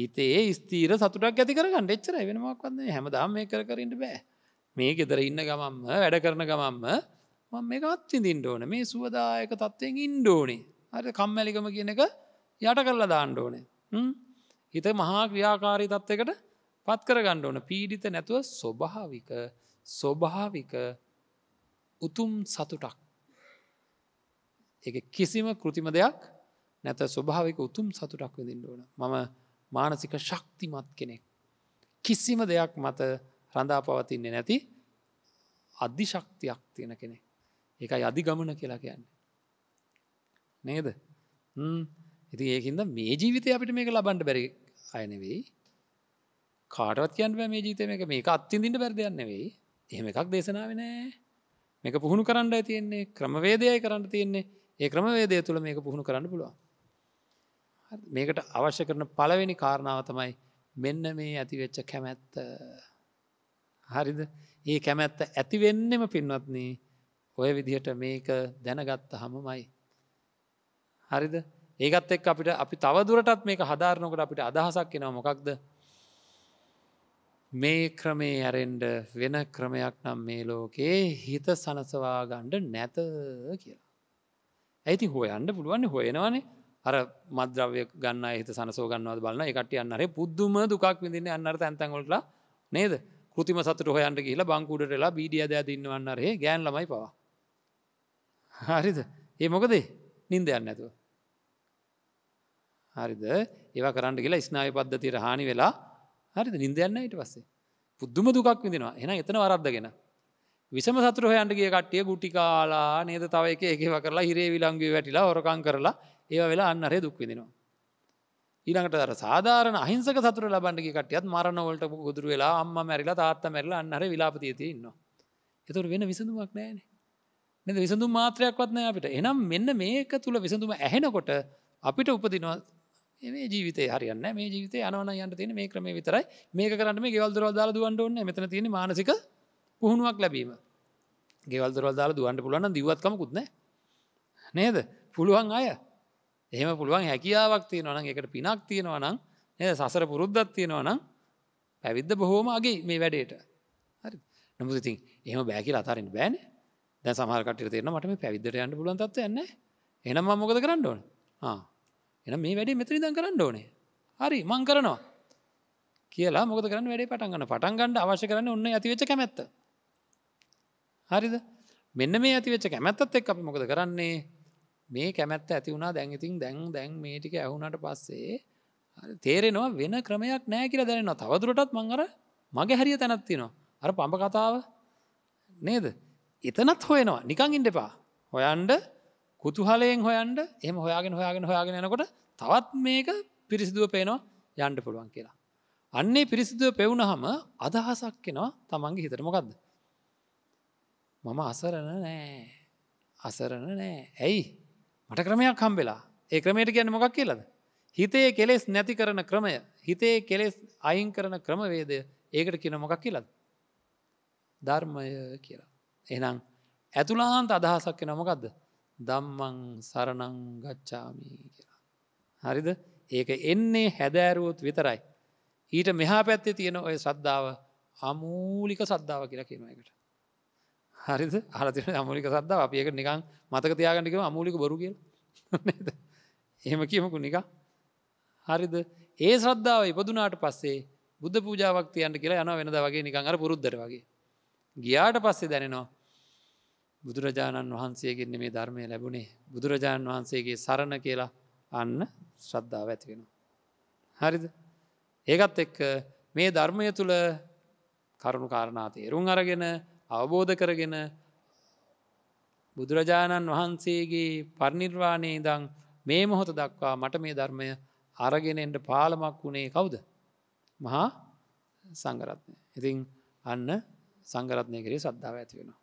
හිතේ ස්තීර සතුටක් ඇති කරගන්න එච්චර වෙනමක් වන්නේ හැමදාම මේ කර කරන්න බෑ. මේ ගෙදර ඉන්න ගමම්ම වැඩ කරන ගමම්ම මං මේ අත්තිඳින්ට ඕන මේ සුවදායක තත්ත්වයෙන් ඉන්ඩෝනේ හරි කම්මැලිකම කියන එක යට කරලා දාණ්ඩ ඕනේ. හිත මහා ක්‍රියාකාරී තත්ත්වකට පත් කර ගණ්ඩ ඕන පීඩිත නැතුව ස්වභාවික ස්වභාවික උතුම් සතුටක් එක කිසිම කෘතිම දෙයක් නැත ස්වභාවක උතුම් සතුටක් විඳින්න ඕන මම මානසික ශක්තිමත් කෙනෙක්. කිසිම දෙයක් මත රඳා පවතින්නේ නැති අධිශක්තියක් තියෙන කෙනෙ. එකයි අධිගමන කියලා කියන්න. නේද ඉති ඒකන්ද මේ ජීවිතය අපිට මේක ලබන්ඩ බැරි අයනෙවෙයි කාටවත් කියන්න මේ ජීතය මේක මේක අත්තිඳින්ට බැරිදයන්න වෙයි එහෙම එකක් දේශනාව නෑ මේක පුහුණු කරන්න තියෙන්නේ ක්‍රමවේදයයි කරන්න තියෙන්නේ ඒ ක්‍රමවේදය තුළ මේක පුහුණු කරන්න පුළුවන් මේකට අවශ්‍ය කරන පළවෙනි කාරණාව තමයි මෙන්න මේ ඇතිවෙච්ච කැමැත්ත හරිද ඒ කැමැත්ත ඇතිවෙන්නෙම පින්වත්න ඔය විදිහට මේක දැනගත්ත හමමයි. හරිද ඒකත් එක් අපිට අපි තවදුරටත් මේක හදාරනකට අපිට අදහසක් එෙනවා මොකක්ද මේ ක්‍රමේ ඇරෙන්ඩ වෙන ක්‍රමයක් නම් මේ ලෝකයේ හිත සනසවා ගණ්ඩ නැත කියලා. ඇති හොයන්න පුළුවන් හොයෙනවානේ අර මද්‍රව්‍ය ගන්න හිත සනසෝ ගන්නවද බලන්න එකට අන්නර පුද්දුම දුකක් විදින්න අන්නර තැන්තැන්ගොල්ට නේද කෘතිම සතුට හොයන්ට කියලා බංකුඩටලා බීඩිය දෑ දින්නවන්නරේ ගෑන් ලමයි පවා හරිද ඒ මොකදේ නින්ද යන්න ඇතුව හරිද ඒවා කරන්න කියලා ස්නාය පද්ධතියට හානි වෙලා හරිද නින්දයන්න ඊට පස්සේ පුද්දුම දුකක් විදිනවා එන එතන වරද්දගෙන විසම සතුර හොයන්ට ගිය කට්ටිය ගුටි කාලා නේද තව එක එකව කරලා හිරේ විලංගී වැටිලා හොරකං කරලා ඒ වෙලා අන්නරේ දුක්විදිනවා. ඊළඟට දර සාධාරන අහිංසක සතුර ලබන්ටගේ කටියත් මරණවලට ගුදුර වෙලා අම්ම මැරිලා තාත්ත මැරලා අන්නර විලාපතියති ඉන්නවා. එතුර වෙන විසඳුමක් නෑන. නද විසඳු මාත්‍රයක්වත් නෑ අපිට එනම් මෙන්න මේක තුළ විසඳුම ඇහෙනකොට අපිට උපදිනවා මේ ජීවිත හරින්න මේ ජීවිත අනවන යන්න තියෙන මේ ක්‍රමේ විතරයි මේක කරන්න මේ ගෙවල්දරවදාල දුවන්ට ඔන්න මෙතන තියෙන මානසික පුහුණුවක් ලැබීම ගෙවල්දරල් දාල දුවන්ට පුළුවන් දවත්කම කුත්න නේද පුළුවන් අය එහෙම පුළුවන් හැකියාවක් තියෙනවන එකට පිනක් තියෙනවා නම් නද සසර පුරුද්ධත් තියෙනවා නම් පැවිද්ද බොහෝම අගේ මේ වැඩේට හරි නමුතිතින් එහම බෑකිල අතරන්න බෑන දැ සහකට තේන මටම පැවිදර යන්න පුලන්තත් යන්න එනම් මොකද කරන්න ඕන එන මේ වැඩේ මෙතනි දන් කරන්න ඕනේ හරි මං කරනවා කියලා මොකද කරන්න වැඩේ පටන්ගන්න පටන්ගන්න අවශ්‍ය කරන්න ඔන්න ඇතිවෙච්ච කැමැත්ත හරිද මෙන්න මේ ඇතිවෙච්ච කැමැත්තත් එක් අපි මොකද කරන්නේ මේ කැමැත්ත ඇති වුණා දැන්ඉතින් දැන් දැන් මේ ටික ඇහුුණට පස්සේ තේරෙනවා වෙන ක්‍රමයක් නෑ කියර දැනවා තවදුරටත් මංගර මගේ හැරිය තැනත්තිනවා අර පඹ කතාව නේද එතනත් හොයනවා නිකං ඉන්ඩපා හොයන්ඩ කුතුහලයෙන් හොයන්ඩ එම හොයාගෙන හොයාගෙන හොයාගෙන යනකොට තවත් මේක පිරිසිදුව පේනවා යන්ඩ පුළුවන් කියලා අන්නේ පිරිසිදුව පෙවුණහම අදහසක් කෙනවා තමන්ගේ හිතට මොකක්ද මම අසරණ නෑ අසරණ නෑ ඇයි මට ක්‍රමයක් හම්බෙලා ඒ ක්‍රමයට ගැන මොකක් කියලද හිතේ කෙලෙස් නැති කරන ක්‍රමය හිතේ කෙලෙස් අයින් කරන ක්‍රමවේදය ඒකට කියන මොකක් කියලද ධර්මය කියලා එනම් ඇතුලාන්ත අදහසක් කෙන මොකක්ද දම්මං සරණං ගච්චාමී කියලා හරිද ඒක එන්නේ හැදෑරුවොත් විතරයි ඊට මෙහා පැත්තේ තියෙන ඔය සද්ධාව අමූලික සද්ධාව කියලා කියනයකට හරිද අරතින අමලික සද්දාව අප ඒක නිකං මතක තියාගටිකව අමූලික බොරු කියල එහෙම කියමකු නික හරිද ඒ සද්දාව ඉපදුනාට පස්සේ බුද්ධ පූජාවක් තියන්ට කියලා යන වෙනද වගේ නිකං අර පුරුද්දර වගේ ගියාට පස්සේ දැනෙනවා බුදුරජාණන් වහන්සේගෙන් මේ ධර්මය ලැබුණේ බුදුරජාණන් වහන්සේගේ සරණ කියලා අන්න ශ්‍රද්ධාව ඇති වෙනවා. හරිද ඒකත් එක්ක මේ ධර්මය තුළ කරුණු කාරණා තේරුම් අරගෙන අවබෝධ කරගෙන බුදුරජාණන් වහන්සේගේ පරිනිර්වාණය දං මේ මොහොත දක්වා මට මේ ධර්මය අරගෙනෙන්ට පාලමක් වුණේ කවුද. මහා සංගරත්නය. ඉතිං අන්න සංගරත්නය කරේ සද්ධාව ඇති වෙනවා.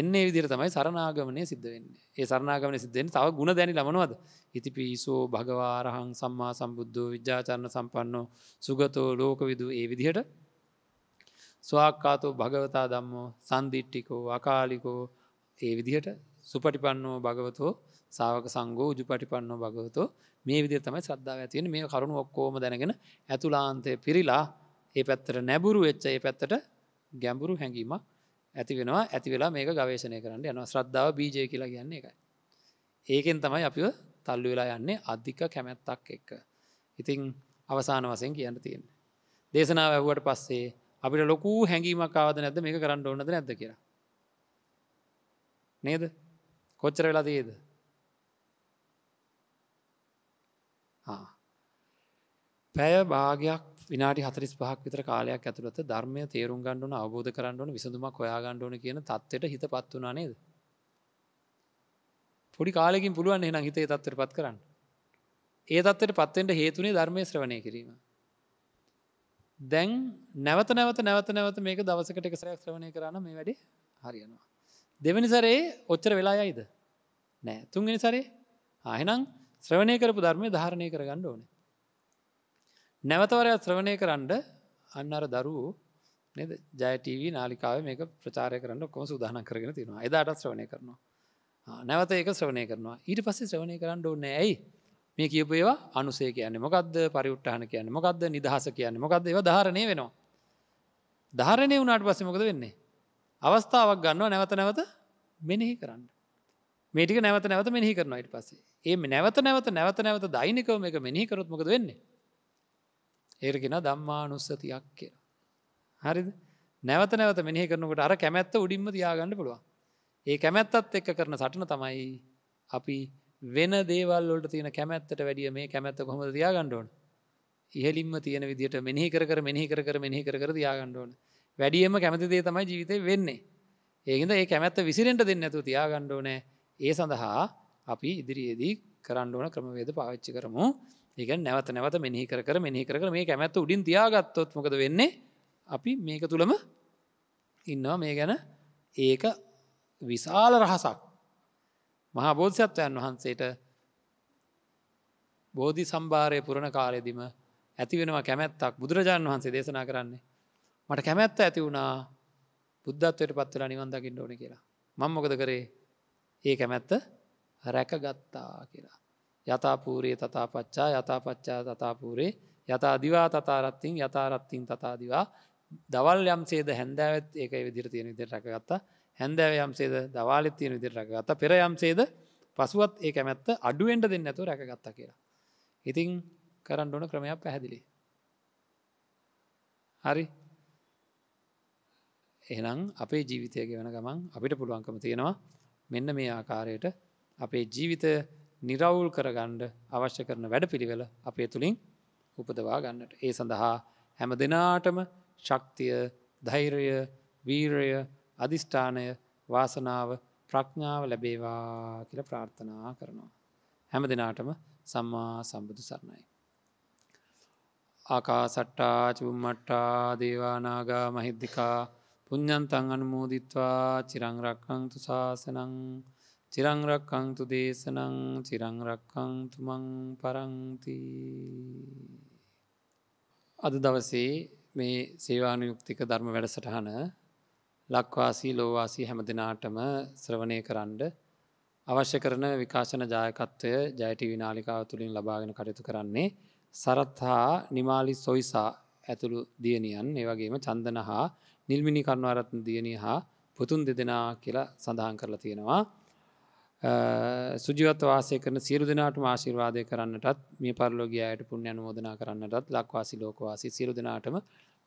එන්නේ විදිර තමයි සරනාගමනය සිද්ධ වෙන්නේ ඒ සරනාගමන සිද්ධෙන් තව ගුණ දැනි ලමනවද ඉති පිසෝ භගවාරහං සම්මා සම්බුද්ධ විද්‍යාචරණ සම්පන්නෝ සුගතෝ ලෝකවිදු ඒ විදිහට ස්වාක්කාතෝ භගවතා දම්මෝ සන්දිිට්ටිකෝ අකාලිකෝ ඒ විදිහට සුපටිපන්නෝ භගවතෝ සාාවක සංගෝ ජුපටිපන්නෝ භගවතෝ මේ විදි තමයි සද්ධාව ඇතිවෙන මේ කරුණු ඔක්කෝම දැනගෙන ඇතුලාන්තය පිරිලා ඒ පැත්තට නැබුරු වෙච්ච ඒ පැත්තට ගැඹුරු හැඟීමක් ඇති වෙනවා ඇති වෙලා මේක ගවේශණය කරන්න යනවා ශ්‍රද්ධාව බීජය කියලා කියන්නේ එකයි. ඒකෙන් තමයි අපිව තල්ලු වෙලා යන්නේ අධික කැමැත්තක් එක්ක. ඉතිං අවසාන වසයෙන් කියන්න තියෙන. දේශනාව ඇහුවට පස්සේ අපිට ලොකු හැඟීමක් ආවද නැද මේ කරන්න ඕන්නද නැද කියලා නේද කොච්චර වෙලා තියේද පැය භාගයක් විනාටි හතරිස් පහක් විතර කාලයක් ඇතුළත ධර්මය තේරුම් ගණ්ඩුන අවබෝධ කරන්නඩුවන විසඳුමක් කොයා ගණ්ඩුවන කියන තත්වට හිත පත් වනා නේද. පොඩි කාලෙකින් පුළුවන් එනම් හිතේ තත්වට පත් කරන්න. ඒ තත්වට පත්වෙන්ට හේතුනේ ධර්මය ශ්‍රවණය කිරීම. දැන් නැවත නැවත නැවත නැවත මේක දවසකට එක සරයක් ශ්‍රවණය කරන මේ වැඩි හරියනවා. දෙවනි සරේ ඔච්චර වෙලා යයිද. නෑ තුන්ගනි සරේ ආහිනම් ශ්‍රවණය කරපු ධර්මය ධාරණය කරගන්න ඕන. නැවතවරයක් ශ්‍රවණය කරන්න අන්න අර දරුවූ නද ජයටව නාලිකාව මේක ප්‍රචාරය කරන්න කොම සුදාන කරගෙන තිෙනවා එදාටත් ශ්‍රවණය කරනවා නැවත ඒක ශ්‍රවණය කරනවා ඊට පස්සේ ශ්‍රවණය කරන්න ඕන්න ඇයි මේ කියපු ඒවා අනුසේ කියන්න මොකක්ද පරිුට්ටහන කියන්න මොකක්ද නිදහස කියන්න මොකක්ද ඒව ධාරණය වෙනවා. ධාරණය වුණට පස්සමකද වෙන්නේ. අවස්ථාවක් ගන්නවා නැවත නැවත මෙනෙහි කරන්න. මේටික නැවත නැවත මෙහි කරන යිට පස්සේ ඒ නැවත නැවත නැවත නැවත දෛනිකව එක මෙහි කරොත්මකද වෙන්නේ. ඒරගෙන දම්මානුස්සතියක් කියලා. හරිද නැවත නැවත මෙහි කරනකට අර කැමැත්ත උඩින්ම තියාගන්න පුළුවන්. ඒ කැමැත්තත් එක්ක කරන සටන තමයි අපි වෙන දේවල්ලට තියෙන කැමැත්තට වැඩිය මේ කැමැත්ත කොම දයාගණ්ඩෝන ඉහලින්ම තියෙන විදිට මෙහි කර මෙහි කර මෙහි කර දයාගණ්ඩෝන වැඩියම කැමති දේ තමයි ජීවිතය වෙන්නේ ඒකද ඒ කැමැත්ත විසිරෙන්ට දෙන්න ඇතු තියාගණ්ඩෝනෑ ඒ සඳහා අපි ඉදිරියේදී කරණ්ඩෝන ක්‍රමවේද පාවිච්චි කරමු ඒක නැවත නැවත මෙහි කර මෙහි කර මේ කැමැත්ත උඩින් තියාගත්තොත් මොකද වෙන්නේ අපි මේක තුළම ඉන්නවා මේ ගැන ඒක විශාල රහසක් මහා බෝධසත්වයන් වහන්සේට බෝධි සම්භාරය පුරණ කාලෙදිම ඇතිවෙනවා කැමැත්තක් බුදුරජාණන් වහන්සේ දේශනා කරන්නේ මට කැමැත්ත ඇති වුණා බුද්ධත්වයට පත්වල නිවන්දකින්න ඕන කියලා මංමොකද කරේ ඒ කැමැත්ත රැකගත්තා කියලා යථපූරයේ තතාපච්චා යථපච්චා තතාපූරේ යතාදිවා තතාරත්තිං යතාරත්තිං තතාදිවා දවල් යම් සේද හැන්දෑවත් ඒක විදිර තියෙන විදිර රැකගත්තා හැන්දෑ යම්සේද දවාලත් තියෙන විදිර රැකගත්ත පෙර යම්සේද පසුවත් ඒ කැමැත්ත අඩුවෙන්ට දෙන්න ඇතු රැකගත්ත කියලා. ඉතිං කරන්න ඕන ක්‍රමයක් පැහැදිලි. හරි එහනම් අපේ ජීවිතය ගෙවන ගමන් අපිට පුළුවන්කම තියෙනවා මෙන්න මේ ආකාරයට අපේ ජීවිතය නිරවුල් කරගණ්ඩ අවශ්‍ය කරන වැඩ පිළිවෙල අපේ තුළින් උපදවා ගන්නට ඒ සඳහා හැම දෙනාටම ශක්තිය ධෛරය වීරය අධිෂ්ඨානය වාසනාව ප්‍රඥාව ලැබේවා කියල ප්‍රාර්ථනා කරනවා. හැම දෙනාටම සම්මා සම්බුදු සරණයි. ආකා සට්ටා චුම්මට්ටා දේවානාගා මහිද්දිකා පුං්ඥන්තන් අනුමෝදිත්වා චිරංරක්කංතු ශාසනං චිරංරක්කංතු දේශනං චිරංරක්කංතුමං පරංති අද දවසේ මේ සේවානුයුක්තික ධර්ම වැඩසටහන ලක්වාසී ලෝවාසී හැම දෙනාටම ශ්‍රවණය කරන්න අවශ්‍ය කරන විකාශන ජායකත්වය ජයටි විනාලිකාව තුළින් ලබාගෙන කටයුතු කරන්නේ සරත්හා නිමාලි සොයිසා ඇතුළු දියණියන් ඒවගේම චන්දන හා නිල්මිනි කන්වාරත්න දියණී හා පුතුන් දෙදෙනා කියලා සඳහන් කරලා තියෙනවා. සුජිවත් වාසය කරන සිරු දෙනාට ආශිර්වාදය කරන්නටත් මේ පරලෝගයායට පුුණ අනුමෝදනා කරන්නටත් ලක්වාසි ලෝකවාසි සිරු දෙනාටම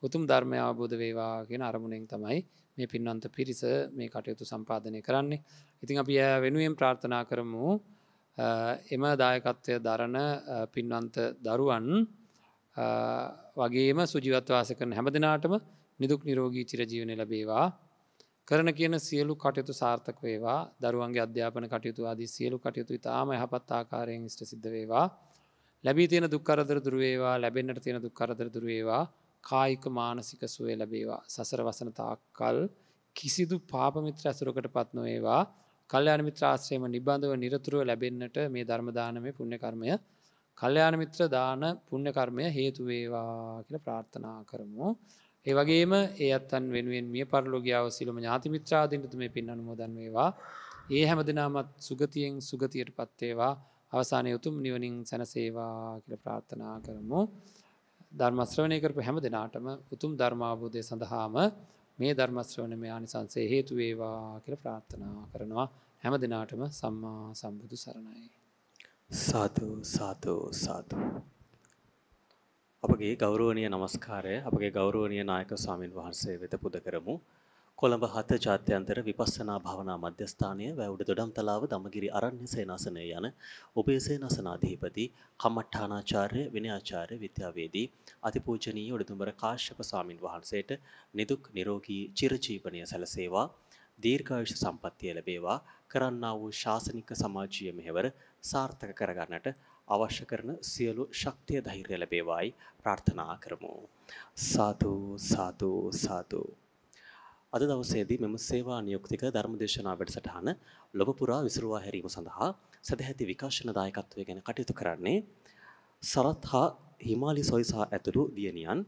උතුම් ධර්මය අවබෝධ වේවා කියෙන අරමුණෙන් තමයි මේ පින්වන්ත පිරිස මේ කටයුතු සම්පාධනය කරන්නේ. ඉතිං අපි වෙනුවෙන් ප්‍රාර්ථනා කරමු එම දායකත්වය දරණ පින්වන්ත දරුවන් වගේම සුජිවත්වාස කරන හැම දෙනාටම නිදුක් නිරෝගී චිරජීවනය ලබේවා. කරන කියන සියලු කටයුතු සාර්ථක වේවා දරුවන්ගේ අධ්‍යාපන කටයුතු ආදී සියලු කටයුතු ඉතාම යහපත් ආකාරයෙන් ෂ්ට සිද්ධ වේවා. ලැබී තියෙන දුක්කරදර දුරුවේවා ලැබෙන්න්නට තියෙන දුක්කරදර දුරුවේවා කායික මානසික සුවය ලැබේවා සසර වසන තාක්කල් කිසිදු පාපමිත්‍ර ඇසුරකට පත් නොඒවා කල්්‍යයාන මිත්‍රාශ්‍රයම නිබඳව නිරතුරුව ලැබෙන්න්නට මේ ධර්මදානමය පුුණ්‍ය කර්මය කල්්‍යයාන මිත්‍ර දාන පුුණ්‍ය කර්මය හේතුවේවා කියල ප්‍රාර්ථනා කරමු. ඒවගේම ඒ අත්තන් වෙනුවෙන් මිය පරලෝගියාව සිලම ඥාතිමිත්‍රාදීන්ටතු මේ පින් අනුමෝදන් වේවා. ඒ හැම දෙනාමත් සුගතියෙන් සුගතියට පත්තේවා අවසානය යුතුම් නිවනින් සැනසේවා කියල ප්‍රාර්ථනා කරමු. ධර්මශ්‍රවණය කරපු හැම දෙනාටම උතුම් ධර්මාබෝධය සඳහාම මේ ධර්මශ්‍රවණ මේ ආනිසංසේ හේතු වේවා කියල ප්‍රාර්ථනා කරනවා හැම දෙනාටම සම්මා සම්බුදු සරණයි. සාතු සාතෝ සාතු. අපගේ ගෞරෝණය නමස්කාරය අපගේ ගෞරෝණය නායක සාමීන් වහන්සේ වෙත පුද කරමු. කොළඹ හත ජාත්‍යන්තර විපස්සනා භාවනා මධ්‍යස්ථානය වැවුඩ දොඩම්තලාව දමගිරි අරණ්‍ය සේනාසනය යන ඔබේ සේනසනාධීපති කමට්ඨානාචාර්ය විනයාචාර්ය විද්‍යාවේදී අතිපූජනීය උඩුතුඹර කාශ්‍යප ස්වාමින් වහන්සේට නිදුක් නිරෝගී චිරජීවනය සැලසේවා දීර්ඝායුෂ සම්පන්නිය ලැබේවා කරන්නා වූ ශාසනික සමාජීය මෙහෙවර සාර්ථක කරගන්නට අවශ්‍ය කරන සියලු ශක්තිය ධෛර්ය ලැබේවායි ප්‍රාර්ථනා කරමු. සාදු සාදු සාදු අද දවසේදී මෙම සේවා නියුක්තික ධර්මදේශනා වැඩසටහන ලොව පුරා විසිරුවා හැරීම සඳහා සදැහැති විකාශන දායකත්වය ගැන කටයුතු කරන්නේ සරත් හා හිමාලි සොයිසා ඇතුළු දියණියන්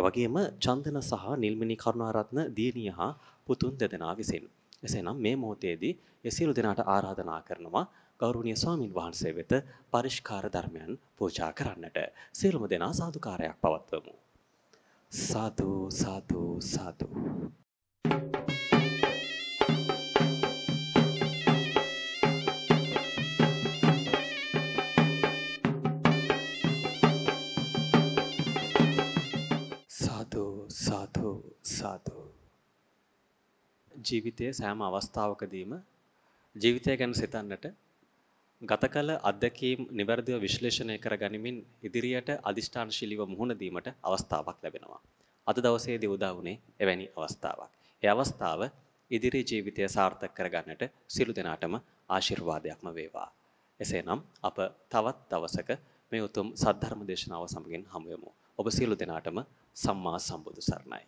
එවැගේම චන්දන සහ නිල්මිනි කරුණාරත්න දියණිය හා පුතුන් දෙදෙනා විසින් එසේනම් මේ මොහොතේදී ඒ සියලු දෙනාට ආරාධනා කරනවා ගෞරවනීය ස්වාමින් වහන්සේ වෙත පරිස්කාර ධර්මයන් පූජා කරන්නට සියලුම දෙනා සාදුකාරයක් පවත්වමු සාදු සාදු සාදු සාදු සාදු ජීවිතයේ සෑම අවස්ථාවකදීම ජීවිතය ගැන සිතන්නට ගත කල අත්දැකීම් නිවැරදිව විශ්ලේෂණය කර ගනිමින් ඉදිරියට අධිෂ්ඨානශීලීව මුහුණ දීමට අවස්ථාවක් ලැබෙනවා. අද දවසේදී උදා වුණේ එවැනි අවස්ථාවක්. ඒ අවස්ථාව ඉදිරි ජීවිතය සාර්ථක කරගන්නට සිළු දෙනාටම ආශිර්වාදයක්ම වේවා. එසේනම් අප තවත් දවසක මේ උතුම් සද්ධර්ම දේශනාව සමගින් හමුවෙමු. ඔබ සියලු දෙනාටම සම්මා සම්බුදු සරණයි.